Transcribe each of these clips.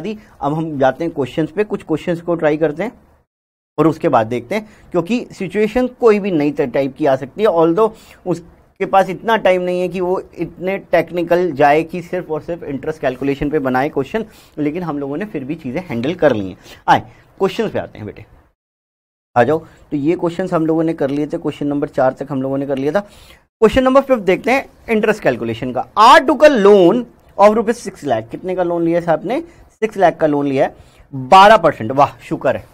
दी अब हम जाते हैं क्वेश्चंस पे कुछ क्वेश्चंस को ट्राई करते हैं और उसके बाद देखते हैं क्योंकि सिचुएशन कोई भी नई टाइप की आ सकती है ऑल उसके पास इतना टाइम नहीं है कि वो इतने टेक्निकल जाए कि सिर्फ और सिर्फ इंटरेस्ट कैलकुलेशन पे बनाए क्वेश्चन लेकिन हम लोगों ने फिर भी चीज़ें हैंडल कर ली हैं आए क्वेश्चन पे आते हैं बेटे आ जाओ तो ये क्वेश्चन हम लोगों ने कर लिए थे क्वेश्चन नंबर चार तक हम लोगों ने कर लिया था क्वेश्चन नंबर फिफ्थ देखते हैं इंटरेस्ट कैलकुलेशन का आर टू का loan of rupees six lakh कितने का लोन लिया था आपने सिक्स लाख का लोन लिया है बारह परसेंट वाह शुक्र है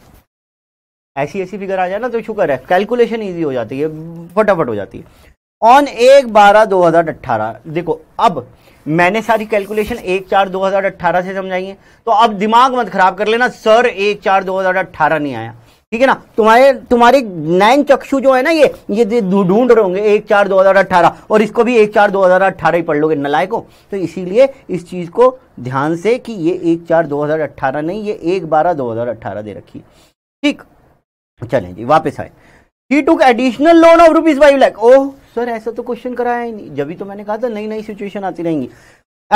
ऐसी ऐसी फिगर आ जाए ना तो शुक्र है कैलकुलेशन ईजी हो जाती है फटाफट हो जाती है ऑन एक बारह दो हजार अट्ठारह देखो अब मैंने सारी कैलकुलेशन एक चार दो हजार अट्ठारह से समझाई है तो अब दिमाग मत खराब कर लेना सर एक चार दो हजार अट्ठारह नहीं आया ठीक है ना तुम्हारे तुम्हारे नैन चक्षु जो है ना ये ये ढूंढ रहे होंगे एक चार दो हजार अट्ठारह और इसको भी एक चार दो हजार अट्ठारह ही पढ़ लोगे नलायकों तो इसीलिए इस चीज़ को ध्यान से कि ये एक चार दो हजार अट्ठारह नहीं ये एक बारह दो हजार अट्ठारह दे रखी ठीक चले जी वापस आए ही took additional loan of rupees five lakh oh sir ऐसा तो क्वेश्चन कराया ही नहीं जब भी तो मैंने कहा था नई नई सिचुएशन आती रहेंगी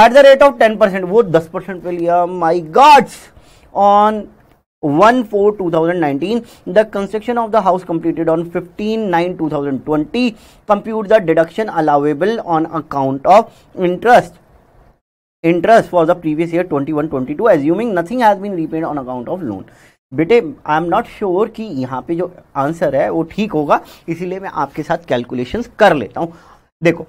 at the rate of ten percent वो दस परसेंट पे लिया my gods on one four two thousand nineteen the construction of the house completed on fifteen nine two thousand twenty compute the deduction allowable on account of interest interest for the previous year twenty one twenty two assuming nothing has been repaid on account of loan बेटे I am not sure कि यहाँ पे जो answer है वो ठीक होगा इसीलिए मैं आपके साथ कैलकुलेशन कर लेता हूँ देखो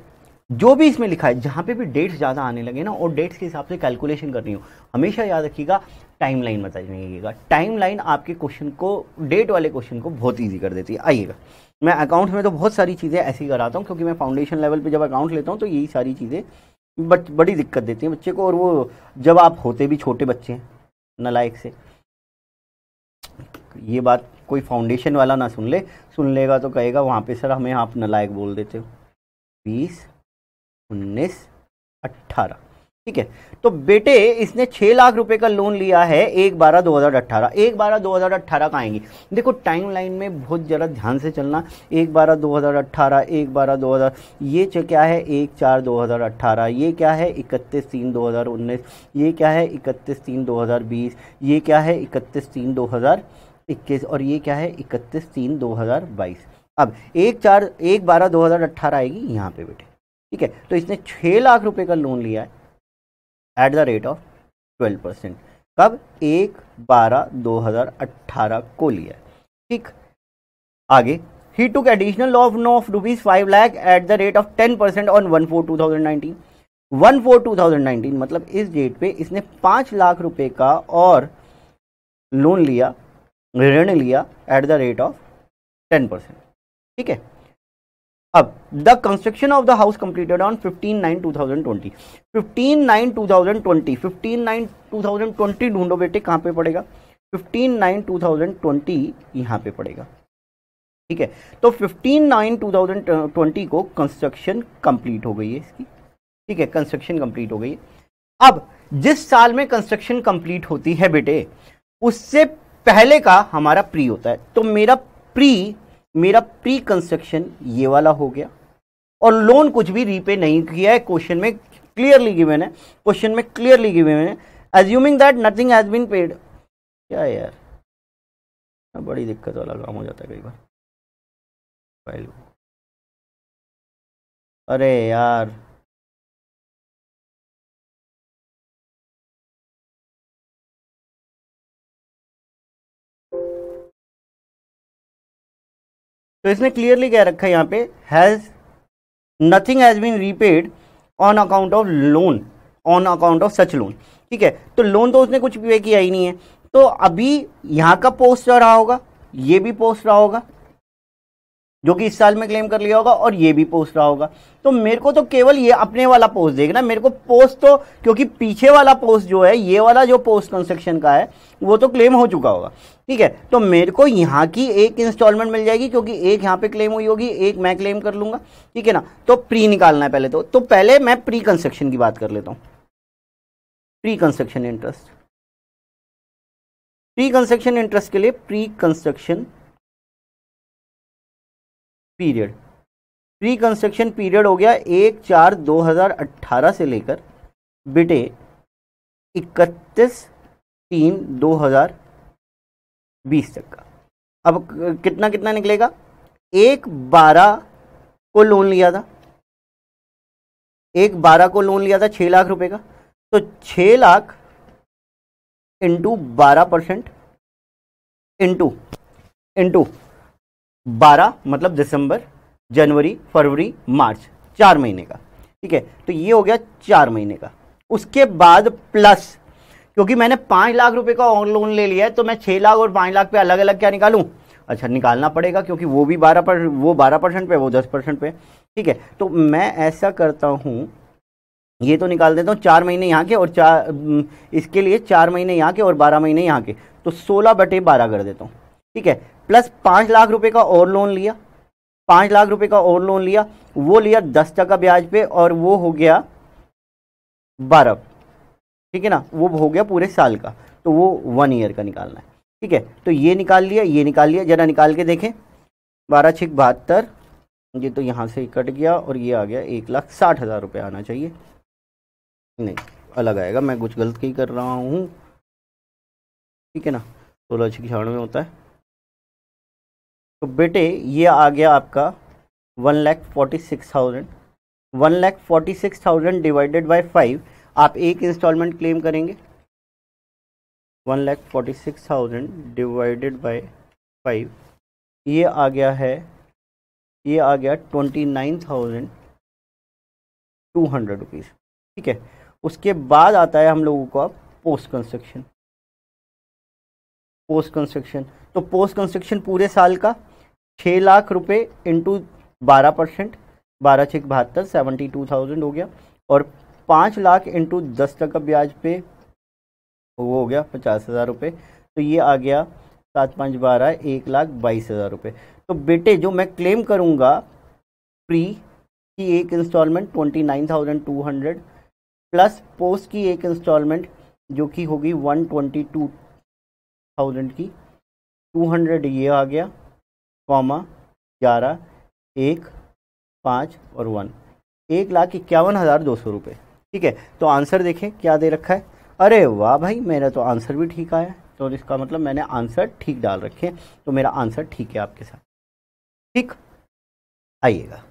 जो भी इसमें लिखा है जहां पे भी डेट्स ज़्यादा आने लगे ना और डेट्स के हिसाब से कैलकुलेशन करनी हो हमेशा याद रखिएगा टाइम लाइन बताइएगा जाइएगा टाइम लाइन आपके क्वेश्चन को डेट वाले क्वेश्चन को बहुत ईजी कर देती है आइएगा मैं अकाउंट में तो बहुत सारी चीज़ें ऐसी कराता हूँ क्योंकि मैं फाउंडेशन लेवल पर जब अकाउंट लेता हूँ तो यही सारी चीज़ें बट बड़ी दिक्कत देती हैं बच्चे को और वो जब आप होते भी छोटे बच्चे हैं नलायक से ये बात कोई फाउंडेशन वाला ना सुन ले सुन लेगा तो कहेगा वहाँ पे सर हमें आप नलायक बोल देते हो प्लीज़ उन्नीस अट्ठारह ठीक है तो बेटे इसने छह लाख रुपए का लोन लिया है एक बारह दो हज़ार अट्ठारह एक बारह दो हज़ार अट्ठारह का आएंगी देखो टाइम लाइन में बहुत ज़रा ध्यान से चलना एक बारह दो हज़ार अट्ठारह एक बारह दो हज़ार ये क्या है एक चार दो हज़ार अट्ठारह ये क्या है इकतीस तीन दो हज़ार उन्नीस ये क्या है इकतीस तीन दो हज़ार बीस ये क्या है इकतीस तीन दो हज़ार इक्कीस और ये क्या है इकतीस तीन दो हज़ार बाईस अब एक चार एक बारह दो हज़ार अट्ठारह आएगी यहाँ पे बेटे ठीक है तो इसने छह लाख रुपए का लोन लिया है at the rate of twelve percent कब एक बारह दो हज़ार अट्ठारह को लिया ठीक आगे ही took additional of no of rupees five lakh at the rate of ten percent on one four two thousand nineteen one four two thousand nineteen मतलब इस डेट पे इसने पांच लाख रुपए का और लोन लिया ऋण लिया at the rate of ten percent ठीक है अब the construction of the house completed on 15 nine 2020 15 nine 2020 15 nine 2020 ढूंढो बेटे कहाँ पे पड़ेगा 15 नाइन 2020 यहाँ पे पड़ेगा ठीक है तो 15 नाइन 2020 को कंस्ट्रक्शन कंप्लीट हो गई है इसकी ठीक है कंस्ट्रक्शन कंप्लीट हो गई है अब जिस साल में कंस्ट्रक्शन कंप्लीट होती है बेटे उससे पहले का हमारा प्री होता है तो मेरा प्री मेरा प्री कंस्ट्रक्शन ये वाला हो गया और लोन कुछ भी रीपे नहीं किया है क्वेश्चन में क्लियरली गिवेन है क्वेश्चन में क्लियरली गिवेन है assuming that nothing has been paid क्या यार बड़ी दिक्कत वाला काम हो जाता है कई बार अरे यार तो इसने क्लियरली क्या रखा है यहाँ पे has nothing has been repaid on account of loan on account of such loan ठीक है तो लोन तो उसने कुछ पे किया ही नहीं है तो अभी यहाँ का पोस्ट रहा होगा ये भी पोस्ट रहा होगा जो कि इस साल में क्लेम कर लिया होगा और ये भी पोस्ट रहा होगा तो मेरे को तो केवल ये अपने वाला पोस्ट देखना मेरे को पोस्ट तो क्योंकि पीछे वाला पोस्ट जो है ये वाला जो पोस्ट कंस्ट्रक्शन का है वो तो क्लेम हो चुका होगा ठीक है तो मेरे को यहाँ की एक इंस्टॉलमेंट मिल जाएगी क्योंकि एक यहाँ पे क्लेम हुई होगी एक मैं क्लेम कर लूंगा ठीक है ना तो प्री निकालना है पहले तो, तो पहले मैं प्री कंस्ट्रक्शन की बात कर लेता हूँ pre construction interest pre construction interest के लिए pre construction period pre construction period हो गया एक चार 2018 से लेकर बेटे इकतीस तीन 2020 तक का अब कितना कितना निकलेगा एक बारह को लोन लिया था एक बारह को लोन लिया था छह लाख रुपए का तो छह लाख इंटू बारह परसेंट इंटू इंटू बारह मतलब दिसंबर जनवरी फरवरी मार्च चार महीने का ठीक है तो ये हो गया चार महीने का उसके बाद प्लस क्योंकि मैंने पांच लाख रुपए का ऑन लोन ले लिया है तो मैं छह लाख और पांच लाख पे अलग अलग क्या निकालू अच्छा निकालना पड़ेगा क्योंकि वो भी बारह पर वो बारह परसेंट पे वो दस परसेंट पे ठीक है तो मैं ऐसा करता हूं ये तो निकाल देता हूँ चार महीने यहाँ के और चार इसके लिए चार महीने यहाँ के और बारह महीने यहाँ के तो सोलह बटे बारह कर देता हूँ ठीक है प्लस पाँच लाख रुपए का और लोन लिया पाँच लाख रुपए का और लोन लिया वो लिया दस टका ब्याज पे और वो हो गया बारह ठीक है ना वो हो गया पूरे साल का तो वो वन ईयर का निकालना है ठीक है तो ये निकाल लिया ये निकाल लिया जरा निकाल के देखें बारह छिक बहत्तर ये तो यहाँ से कट गया और ये आ गया एक लाख साठ हज़ार रुपये आना चाहिए नहीं अलग आएगा मैं कुछ गलत ही कर रहा हूँ ठीक है ना सोलह छिक छियानवे होता है तो बेटे ये आ गया आपका one lakh forty six thousand one lakh forty six thousand divided by five आप एक इंस्टॉलमेंट क्लेम करेंगे one lakh forty six thousand divided by five ये आ गया है ये आ गया twenty nine thousand two hundred rupees ठीक है उसके बाद आता है हम लोगों को अब पोस्ट कंस्ट्रक्शन पोस्ट कंस्ट्रक्शन तो पोस्ट कंस्ट्रक्शन पूरे साल का छः लाख रुपए इंटू बारह परसेंट बारह छः बहत्तर सेवेंटी टू थाउजेंड हो गया और पाँच लाख इंटू दस तक का ब्याज पे वो हो गया पचास हज़ार रुपये तो ये आ गया सात पाँच बारह एक लाख बाईस हज़ार रुपये तो बेटे जो मैं क्लेम करूँगा प्री की एक installment twenty nine thousand two hundred plus post की एक इंस्टॉलमेंट जो कि होगी वन ट्वेंटी टू थाउजेंड की टू हंड्रेड ये आ गया कॉमा ग्यारह एक पाँच और वन एक लाख इक्यावन हज़ार दो सौ रुपये ठीक है तो आंसर देखें क्या दे रखा है अरे वाह भाई मेरा तो आंसर भी ठीक आया तो इसका मतलब मैंने आंसर ठीक डाल रखे तो मेरा आंसर ठीक है आपके साथ ठीक आइएगा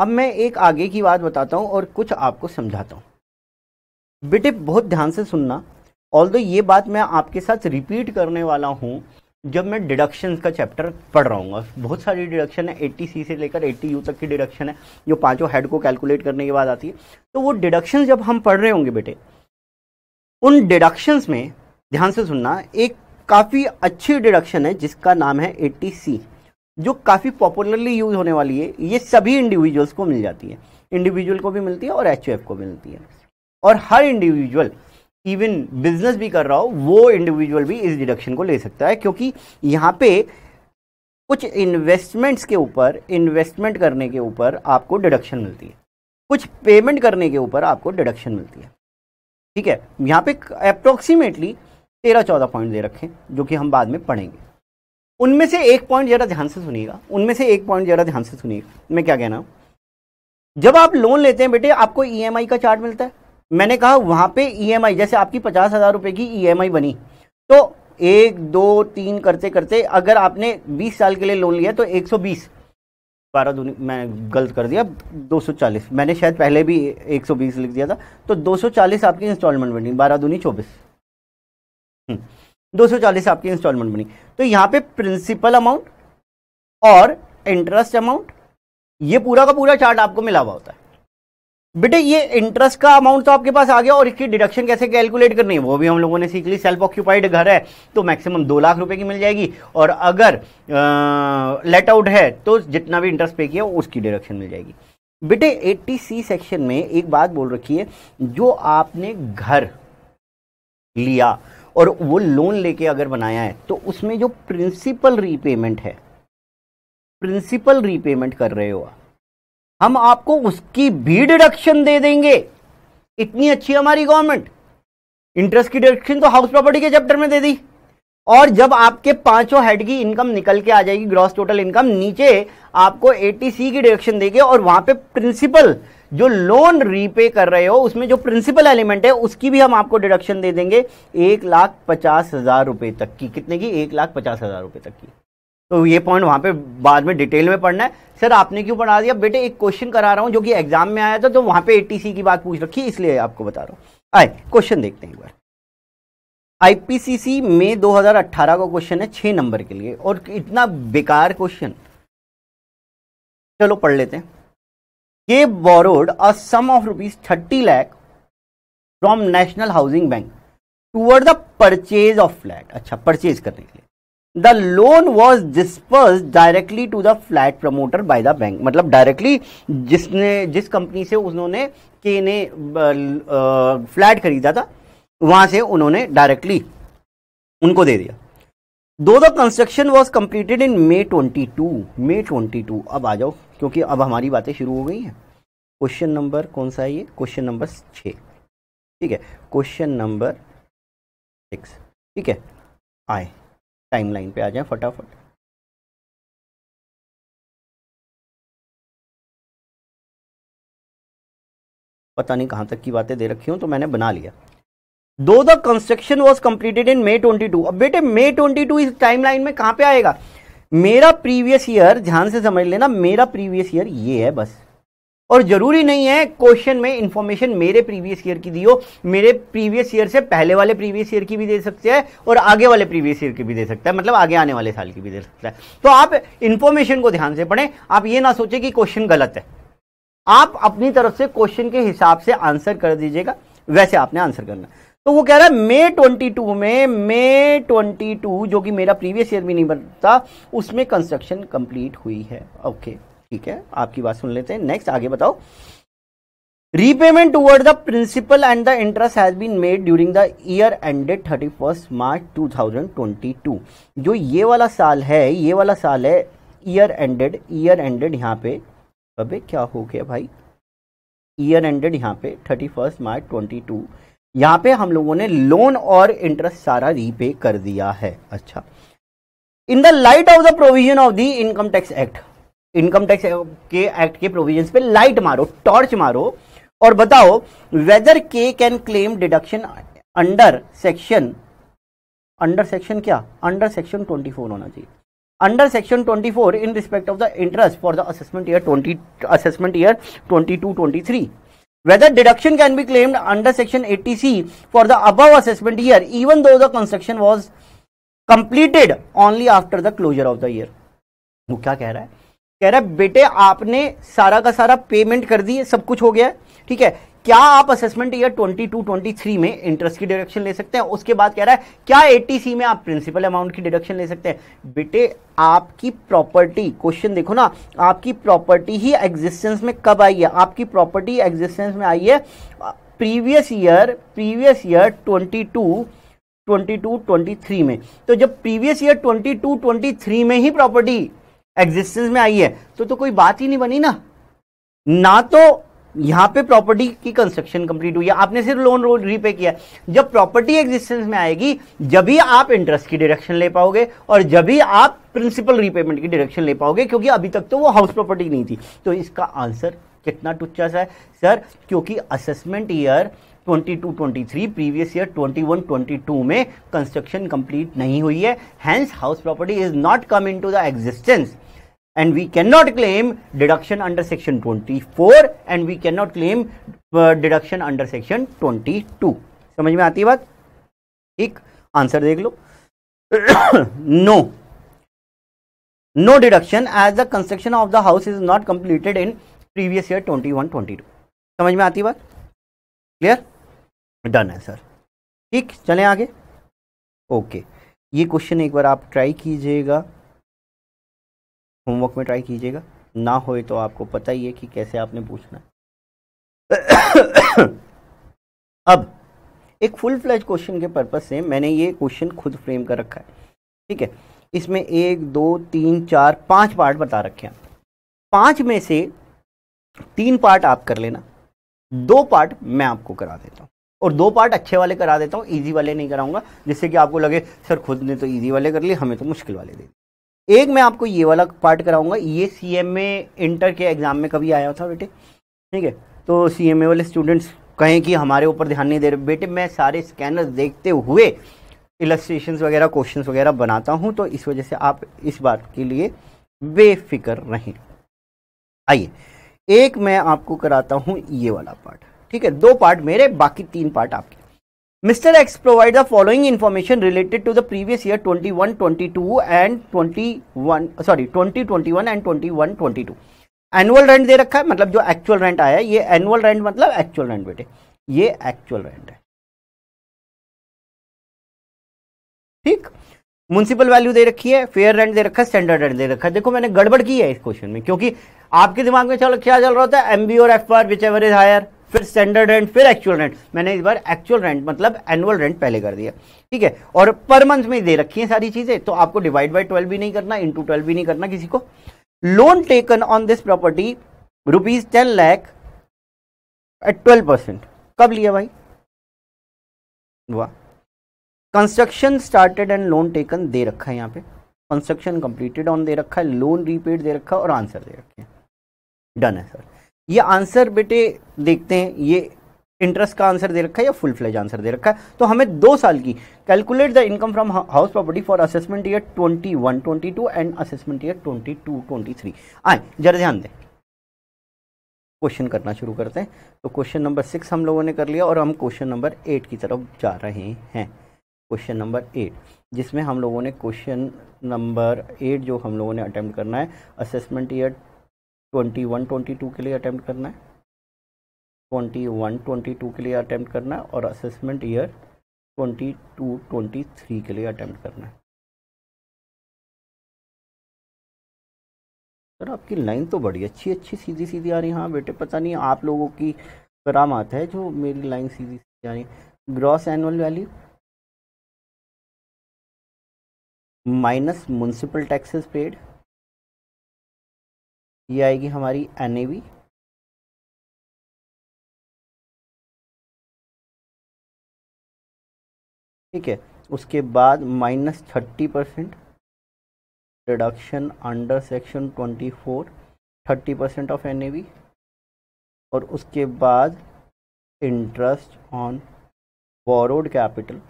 अब मैं एक आगे की बात बताता हूँ और कुछ आपको समझाता हूँ बेटे बहुत ध्यान से सुनना ऑल ये बात मैं आपके साथ रिपीट करने वाला हूँ जब मैं डिडक्शन का चैप्टर पढ़ रहा हूँ बहुत सारी डिडक्शन है एट्टी सी से लेकर एट्टी यू तक की डिडक्शन है जो पांचों हेड को कैलकुलेट करने के बाद आती है तो वो डिडक्शन जब हम पढ़ रहे होंगे बेटे उन डिडक्शंस में ध्यान से सुनना एक काफ़ी अच्छी डिडक्शन है जिसका नाम है एट्टी सी जो काफ़ी पॉपुलरली यूज होने वाली है ये सभी इंडिविजुअल्स को मिल जाती है इंडिविजुअल को भी मिलती है और एच को मिलती है और हर इंडिविजुअल इवन बिजनेस भी कर रहा हो वो इंडिविजुअल भी इस डिडक्शन को ले सकता है क्योंकि यहाँ पे कुछ इन्वेस्टमेंट्स के ऊपर इन्वेस्टमेंट करने के ऊपर आपको डिडक्शन मिलती है कुछ पेमेंट करने के ऊपर आपको डिडक्शन मिलती है ठीक है यहाँ पे अप्रोक्सीमेटली तेरह चौदह पॉइंट दे रखें जो कि हम बाद में पढ़ेंगे उनमें से एक पॉइंट ज़रा ध्यान से सुनिएगा उनमें से एक पॉइंट ज़रा ध्यान से सुनिएगा मैं क्या कहना हूँ जब आप लोन लेते हैं बेटे आपको ई e का चार्ट मिलता है मैंने कहा वहाँ पे ईएमआई e जैसे आपकी पचास हज़ार रुपये की ईएमआई e बनी तो एक दो तीन करते करते अगर आपने बीस साल के लिए लोन लिया तो एक सौ बीस बारह दूनी मैं गलत कर दिया दो सौ चालीस मैंने शायद पहले भी एक सौ बीस लिख दिया था तो दो सौ चालीस आपकी इंस्टॉलमेंट बनी बारह दूनी चौबीस हम्म, दो सौ चालीस आपकी इंस्टॉलमेंट बनी तो यहाँ पे प्रिंसिपल अमाउंट और इंटरेस्ट अमाउंट ये पूरा का पूरा चार्ट आपको मिला हुआ होता है बेटे ये इंटरेस्ट का अमाउंट तो आपके पास आ गया और इसकी डिडक्शन कैसे कैलकुलेट करनी है वो भी हम लोगों ने सीख ली सेल्फ ऑक्यूपाइड घर है तो मैक्सिमम दो लाख रुपए की मिल जाएगी और अगर लेट आउट है तो जितना भी इंटरेस्ट पे किया उसकी डिडक्शन मिल जाएगी बेटे 80 सी सेक्शन में एक बात बोल रखी है जो आपने घर लिया और वो लोन लेके अगर बनाया है तो उसमें जो प्रिंसिपल रीपेमेंट है प्रिंसिपल रीपेमेंट कर रहे हो आप हम आपको उसकी भी डिडक्शन दे देंगे इतनी अच्छी हमारी गवर्नमेंट इंटरेस्ट की डिडक्शन तो हाउस प्रॉपर्टी के चैप्टर में दे दी और जब आपके पांचों हेड की इनकम निकल के आ जाएगी ग्रॉस टोटल इनकम नीचे आपको एटीसी की डिडक्शन देगी और वहां पे प्रिंसिपल जो लोन रीपे कर रहे हो उसमें जो प्रिंसिपल एलिमेंट है उसकी भी हम आपको डिडक्शन दे देंगे एक लाख पचास हजार रुपए तक की कितने की एक लाख पचास हजार रुपए तक की तो ये पॉइंट वहाँ पे बाद में डिटेल में पढ़ना है सर आपने क्यों पढ़ा दिया बेटे एक क्वेश्चन करा रहा हूँ जो कि एग्जाम में आया था तो वहाँ पे एटीसी की बात पूछ रखी इसलिए आपको बता रहा हूँ आए क्वेश्चन देखते हैं एक बार आईपीसीसी में 2018 का क्वेश्चन है छः नंबर के लिए और इतना बेकार क्वेश्चन चलो पढ़ लेते हैं ये borrowed a sum of rupees thirty lakh from National Housing Bank toward the purchase of flat अच्छा परचेज करने के लिए the loan was disbursed directly to the flat promoter by the bank मतलब डायरेक्टली जिसने जिस कंपनी से उन्होंने के ने फ्लैट खरीदा था वहां से उन्होंने डायरेक्टली उनको दे दिया दो the construction was completed in May twenty two May twenty two अब आ जाओ क्योंकि अब हमारी बातें शुरू हो गई हैं क्वेश्चन नंबर कौन सा है ये क्वेश्चन नंबर छ ठीक है क्वेश्चन नंबर सिक्स ठीक है आए टाइमलाइन पे आ जाए फटाफट पता नहीं कहां तक की बातें दे रखी हूं तो मैंने बना लिया though the construction was completed in May twenty two अब बेटे मे ट्वेंटी टू इस टाइम लाइन में कहां पे आएगा मेरा प्रीवियस ईयर ध्यान से समझ लेना मेरा प्रीवियस ईयर ये है बस और ज़रूरी नहीं है क्वेश्चन में इन्फॉर्मेशन मेरे प्रीवियस ईयर की दी हो मेरे प्रीवियस ईयर से पहले वाले प्रीवियस ईयर की भी दे सकते हैं और आगे वाले प्रीवियस ईयर की भी दे सकता है मतलब आगे आने वाले साल की भी दे सकता है तो आप इन्फॉर्मेशन को ध्यान से पढ़ें आप ये ना सोचें कि क्वेश्चन गलत है आप अपनी तरफ से क्वेश्चन के हिसाब से आंसर कर दीजिएगा वैसे आपने आंसर करना तो वो कह रहा है मे ट्वेंटी टू में मे ट्वेंटी टू जो कि मेरा प्रीवियस ईयर भी नहीं बनता उसमें कंस्ट्रक्शन कंप्लीट हुई है ओके okay. ठीक है आपकी बात सुन लेते हैं नेक्स्ट आगे बताओ repayment toward the principal and the interest has been made during the year ended thirty first March two thousand twenty two जो ये वाला साल है ये वाला साल है ईयर एंडेड ईयर एंडेड यहाँ पे अबे क्या हो गया भाई ईयर एंडेड यहाँ पे thirty first March twenty two यहाँ पे हम लोगों ने लोन और इंटरेस्ट सारा रीपे कर दिया है अच्छा in the light of the provision of the income tax act income tax के एक्ट के प्रोविजन पे लाइट मारो टॉर्च मारो और बताओ वेदर के can claim deduction under section under section क्या अंडर सेक्शन ट्वेंटी फोर होना चाहिए under section twenty four in respect of the interest for the assessment year 20 assessment year twenty three whether deduction can be claimed under section 80 C for the above assessment year even though the construction was completed only after the closure of the year वो क्या कह रहा है कह रहा है बेटे आपने सारा का सारा पेमेंट कर दिए सब कुछ हो गया ठीक है क्या आप असेसमेंट ईयर 22 23 में इंटरेस्ट की डिडक्शन ले सकते हैं उसके बाद कह रहा है क्या एटीसी में आप प्रिंसिपल अमाउंट की डिडक्शन ले सकते हैं बेटे आपकी प्रॉपर्टी क्वेश्चन देखो ना आपकी प्रॉपर्टी ही एग्जिस्टेंस में कब आई है आपकी प्रॉपर्टी एग्जिस्टेंस में आई है previous year previous year twenty 22 23 में तो जब प्रीवियस ईयर 22 23 में ही प्रॉपर्टी एग्जिस्टेंस में आई है तो तो कोई बात ही नहीं बनी ना ना तो यहां पे प्रॉपर्टी की कंस्ट्रक्शन कंप्लीट हुई है आपने सिर्फ लोन रोल रीपे किया जब प्रॉपर्टी एग्जिस्टेंस में आएगी जब ही आप इंटरेस्ट की डायरेक्शन ले पाओगे और जब भी आप प्रिंसिपल रीपेमेंट की डायरेक्शन ले पाओगे क्योंकि अभी तक तो वो हाउस प्रॉपर्टी नहीं थी तो इसका आंसर कितना टुच्चा सा है सर क्योंकि असेसमेंट ईयर 22-23 प्रीवियस ईयर 21-22 में कंस्ट्रक्शन कंप्लीट नहीं हुई है hence house property is not come into the existence and we cannot claim deduction under section 24 and we cannot claim uh, deduction under section 22 समझ में आती बात एक आंसर देख लो no no deduction as the construction of the house is not completed in previous year 21 22 समझ में आती बात क्लियर डन है सर ठीक चलें आगे ओके ये क्वेश्चन एक बार आप ट्राई कीजिएगा होमवर्क में ट्राई कीजिएगा ना होए तो आपको पता ही है कि कैसे आपने पूछना है अब एक फुल फ्लैज क्वेश्चन के पर्पज से मैंने ये क्वेश्चन खुद फ्रेम कर रखा है ठीक है इसमें एक दो तीन चार पांच पार्ट बता रखे हैं पांच में से तीन पार्ट आप कर लेना दो पार्ट मैं आपको करा देता हूँ और दो पार्ट अच्छे वाले करा देता हूँ ईजी वाले नहीं कराऊंगा जिससे कि आपको लगे सर खुद ने तो ईजी वाले कर लिए हमें तो मुश्किल वाले दे दिए एक मैं आपको ये वाला पार्ट कराऊंगा ये सी एम ए इंटर के एग्ज़ाम में कभी आया था बेटे ठीक है तो सी एम ए वाले स्टूडेंट्स कहें कि हमारे ऊपर ध्यान नहीं दे रहे बेटे मैं सारे स्कैनर देखते हुए इलस्ट्रेशन वगैरह क्वेश्चन वगैरह बनाता हूँ तो इस वजह से आप इस बात के लिए बेफिक्र रहें आइए एक मैं आपको कराता हूँ ये वाला पार्ट ठीक है दो पार्ट मेरे बाकी तीन पार्ट आपके Mr. X provide the following information related to the previous year 21, 22 and 21 sorry 20, 21 and 21, 22. Annual rent दे रखा है मतलब जो एक्चुअल रेंट आया है ये एनुअल रेंट मतलब एक्चुअल रेंट बेटे ये एक्चुअल रेंट है ठीक म्यूनसिपल वैल्यू दे रखी है फेयर रेंट दे रखा है स्टैंडर्ड रेंट दे रखा है देखो मैंने गड़बड़ की है इस क्वेश्चन में क्योंकि आपके दिमाग में चलो क्या चल रहा होता है एमबी और F R whichever is higher फिर स्टैंडर्ड रेंट फिर एक्चुअल रेंट मैंने इस बार एक्चुअल रेंट मतलब एनुअल रेंट पहले कर दिया ठीक है और पर मंथ में दे रखी है सारी चीज़ें तो आपको डिवाइड बाई ट्वेल्व भी नहीं करना इंटू ट्वेल्व भी नहीं करना किसी को loan taken on this property rupees ten lakh at twelve percent कब लिया भाई वाह construction started and loan taken दे रखा है यहाँ पे कंस्ट्रक्शन कंप्लीटेड ऑन दे रखा है लोन रीपेड दे रखा है और आंसर दे रखे हैं डन है सर ये आंसर बेटे देखते हैं ये इंटरेस्ट का आंसर दे रखा है या फुल फ्लेज आंसर दे रखा है तो हमें दो साल की calculate the income from house property for assessment year 21, 22 and assessment year 22, 23 आए जरा ध्यान दें क्वेश्चन करना शुरू करते हैं तो क्वेश्चन नंबर सिक्स हम लोगों ने कर लिया और हम क्वेश्चन नंबर एट की तरफ जा रहे हैं क्वेश्चन नंबर एट जिसमें हम लोगों ने क्वेश्चन नंबर एट जो हम लोगों ने अटैम्प्ट करना है assessment year twenty one twenty two के लिए अटैम्प्ट करना है ट्वेंटी वन ट्वेंटी टू के लिए अटैम्प्ट करना है और assessment year twenty two twenty three के लिए अटैम्प्ट करना है सर आपकी लाइन तो बड़ी अच्छी अच्छी सीधी सीधी आ रही है हाँ बेटे पता नहीं आप लोगों की आता है जो मेरी लाइन सीधी सीधी आ रही है gross annual value minus municipal taxes paid ये आएगी हमारी एन ए वी ठीक है उसके बाद minus thirty percent reduction under section twenty four thirty percent of N A V और उसके बाद इंटरेस्ट ऑन बोरोड कैपिटल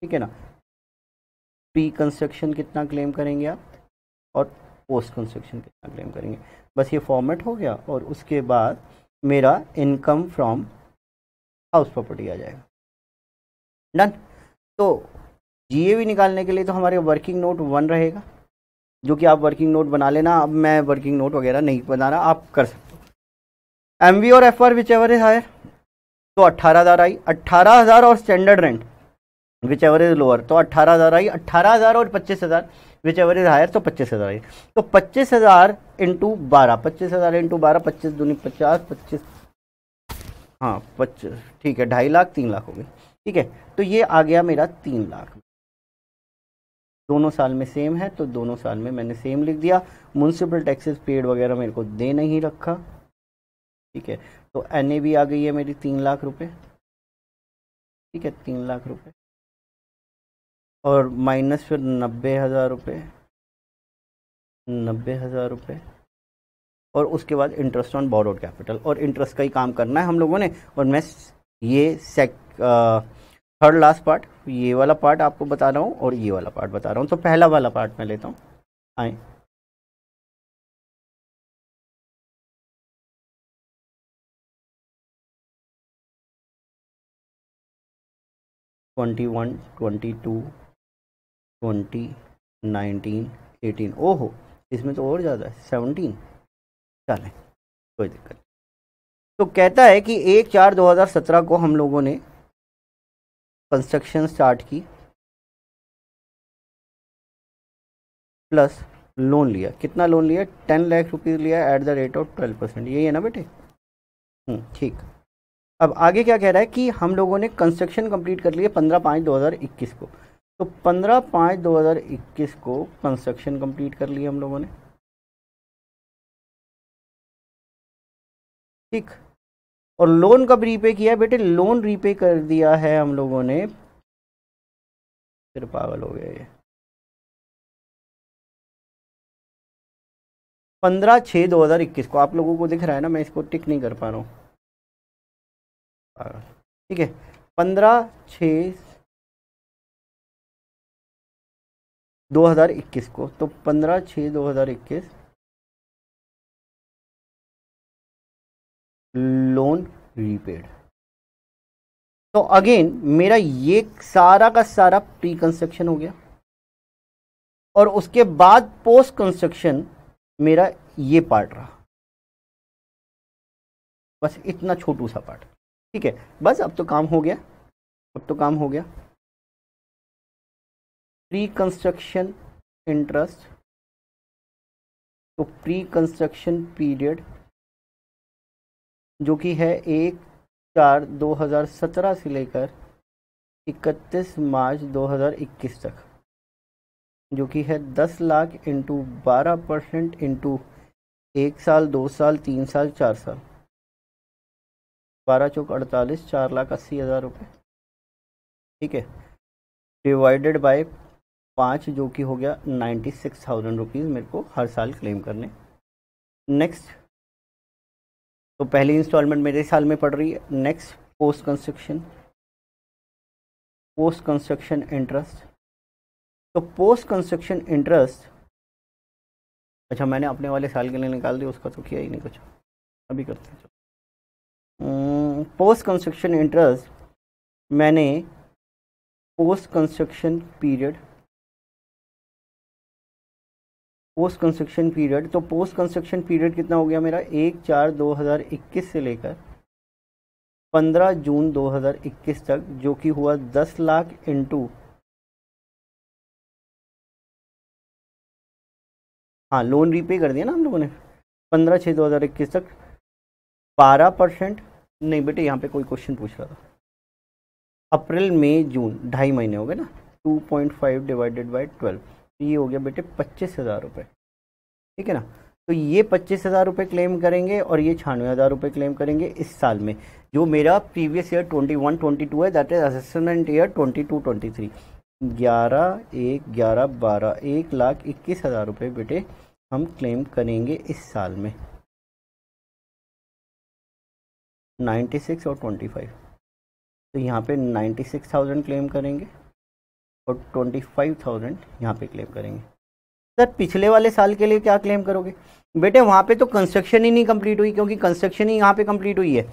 ठीक है ना प्री कंस्ट्रक्शन कितना क्लेम करेंगे आप और पोस्ट कंस्ट्रक्शन कितना क्लेम करेंगे बस ये फॉर्मेट हो गया और उसके बाद मेरा इनकम फ्रॉम हाउस प्रॉपर्टी आ जाएगा डन तो जीएवी निकालने के लिए तो हमारे वर्किंग नोट वन रहेगा जो कि आप वर्किंग नोट बना लेना अब मैं वर्किंग नोट वगैरह नहीं बना रहा आप कर सकते हो एम और F R whichever is higher तो अट्ठारह हज़ार आई अट्ठारह हज़ार और standard rent whichever is lower तो अट्ठारह हज़ार आई अट्ठारह हज़ार और पच्चीस हज़ार विच एवर इज हायर तो पच्चीस हज़ार आई तो पच्चीस हज़ार इंटू बारह पच्चीस हज़ार इंटू बारह पच्चीस दूनी पचास पच्चीस हाँ पच्चीस ठीक है ढाई लाख तीन लाख हो गए ठीक है तो ये आ गया मेरा तीन लाख दोनों साल में सेम है तो दोनों साल में मैंने सेम लिख दिया म्यूनसिपल टैक्सेस पेड वगैरह मेरे को दे नहीं रखा ठीक है तो एन भी आ गई है मेरी तीन लाख रुपए ठीक है तीन लाख रुपए और माइनस फिर नब्बे हज़ार रुपये नब्बे हज़ार रुपये और उसके बाद इंटरेस्ट ऑन बोरोड कैपिटल और इंटरेस्ट का ही काम करना है हम लोगों ने और मैं ये सेक थर्ड लास्ट पार्ट ये वाला पार्ट आपको बता रहा हूँ और ये वाला पार्ट बता रहा हूँ तो पहला वाला पार्ट मैं लेता हूँ आए twenty one twenty two twenty nineteen eighteen ओहो इसमें तो और ज़्यादा है सेवनटीन चलें कोई दिक्कत तो कहता है कि एक चार 2017 को हम लोगों ने कंस्ट्रक्शन स्टार्ट की प्लस लोन लिया कितना लोन लिया टेन लाख रुपीज़ लिया at the rate of twelve percent यही है ना बेटे हम्म, ठीक अब आगे क्या कह रहा है कि हम लोगों ने कंस्ट्रक्शन कंप्लीट कर लिया पंद्रह पाँच दो हज़ार इक्कीस को तो 15 पाँच 2021 को कंस्ट्रक्शन कंप्लीट कर लिया हम लोगों ने ठीक और लोन कब रीपे किया बेटे लोन रीपे कर दिया है हम लोगों ने फिर पागल हो गया ये पंद्रह छः दो हज़ार इक्कीस को आप लोगों को दिख रहा है ना मैं इसको टिक नहीं कर पा रहा हूँ ठीक है पंद्रह छः 2021 को तो 15 छः 2021 लोन रीपेड तो अगेन मेरा ये सारा का सारा प्री कंस्ट्रक्शन हो गया और उसके बाद पोस्ट कंस्ट्रक्शन मेरा ये पार्ट रहा बस इतना छोटू सा पार्ट ठीक है बस अब तो काम हो गया अब तो काम हो गया प्री कंस्ट्रक्शन इंटरेस्ट तो प्री कंस्ट्रक्शन पीरियड जो कि है एक चार 2017 से लेकर 31 मार्च 2021 तक जो कि है 10 लाख इंटू बारह परसेंट इंटू एक साल दो साल तीन साल चार साल बारह चौक अड़तालीस चार लाख अस्सी हज़ार रुपये ठीक है डिवाइडेड बाय पाँच जो कि हो गया नाइन्टी सिक्स थाउजेंड रुपीज़ मेरे को हर साल क्लेम करने नेक्स्ट तो पहली इंस्टॉलमेंट मेरे साल में पड़ रही है next post construction post construction interest तो पोस्ट कंस्ट्रक्शन इंटरेस्ट अच्छा मैंने अपने वाले साल के लिए निकाल दिया उसका तो किया ही नहीं कुछ अभी करते हैं पोस्ट कंस्ट्रक्शन इंटरेस्ट मैंने post construction period post construction period तो पोस्ट कंस्ट्रक्शन पीरियड कितना हो गया मेरा एक चार दो हज़ार इक्कीस से लेकर पंद्रह जून दो हज़ार इक्कीस तक जो कि हुआ दस लाख इंटू हाँ लोन रीपे कर दिया ना हम लोगों ने पंद्रह छः दो हज़ार इक्कीस तक बारह परसेंट नहीं बेटे यहाँ पे कोई क्वेश्चन पूछ रहा था अप्रैल मई जून ढाई महीने हो गए ना two point five divided by twelve ये हो गया बेटे पच्चीस हज़ार रुपये ठीक है ना तो ये पच्चीस हज़ार रुपये क्लेम करेंगे और ये छियानवे हज़ार रुपये क्लेम करेंगे इस साल में जो मेरा previous year twenty one twenty two है that is assessment year twenty two twenty three ग्यारह एक ग्यारह बारह एक लाख इक्कीस हज़ार रुपये बेटे हम क्लेम करेंगे इस साल में नाइन्टी सिक्स और ट्वेंटी फाइव तो यहाँ पे नाइन्टी सिक्स थाउजेंड क्लेम करेंगे और ट्वेंटी फाइव थाउजेंड यहाँ पर क्लेम करेंगे सर पिछले वाले साल के लिए क्या क्लेम करोगे बेटे वहाँ पे तो कंस्ट्रक्शन ही नहीं कंप्लीट हुई क्योंकि कंस्ट्रक्शन ही यहाँ पे कंप्लीट हुई है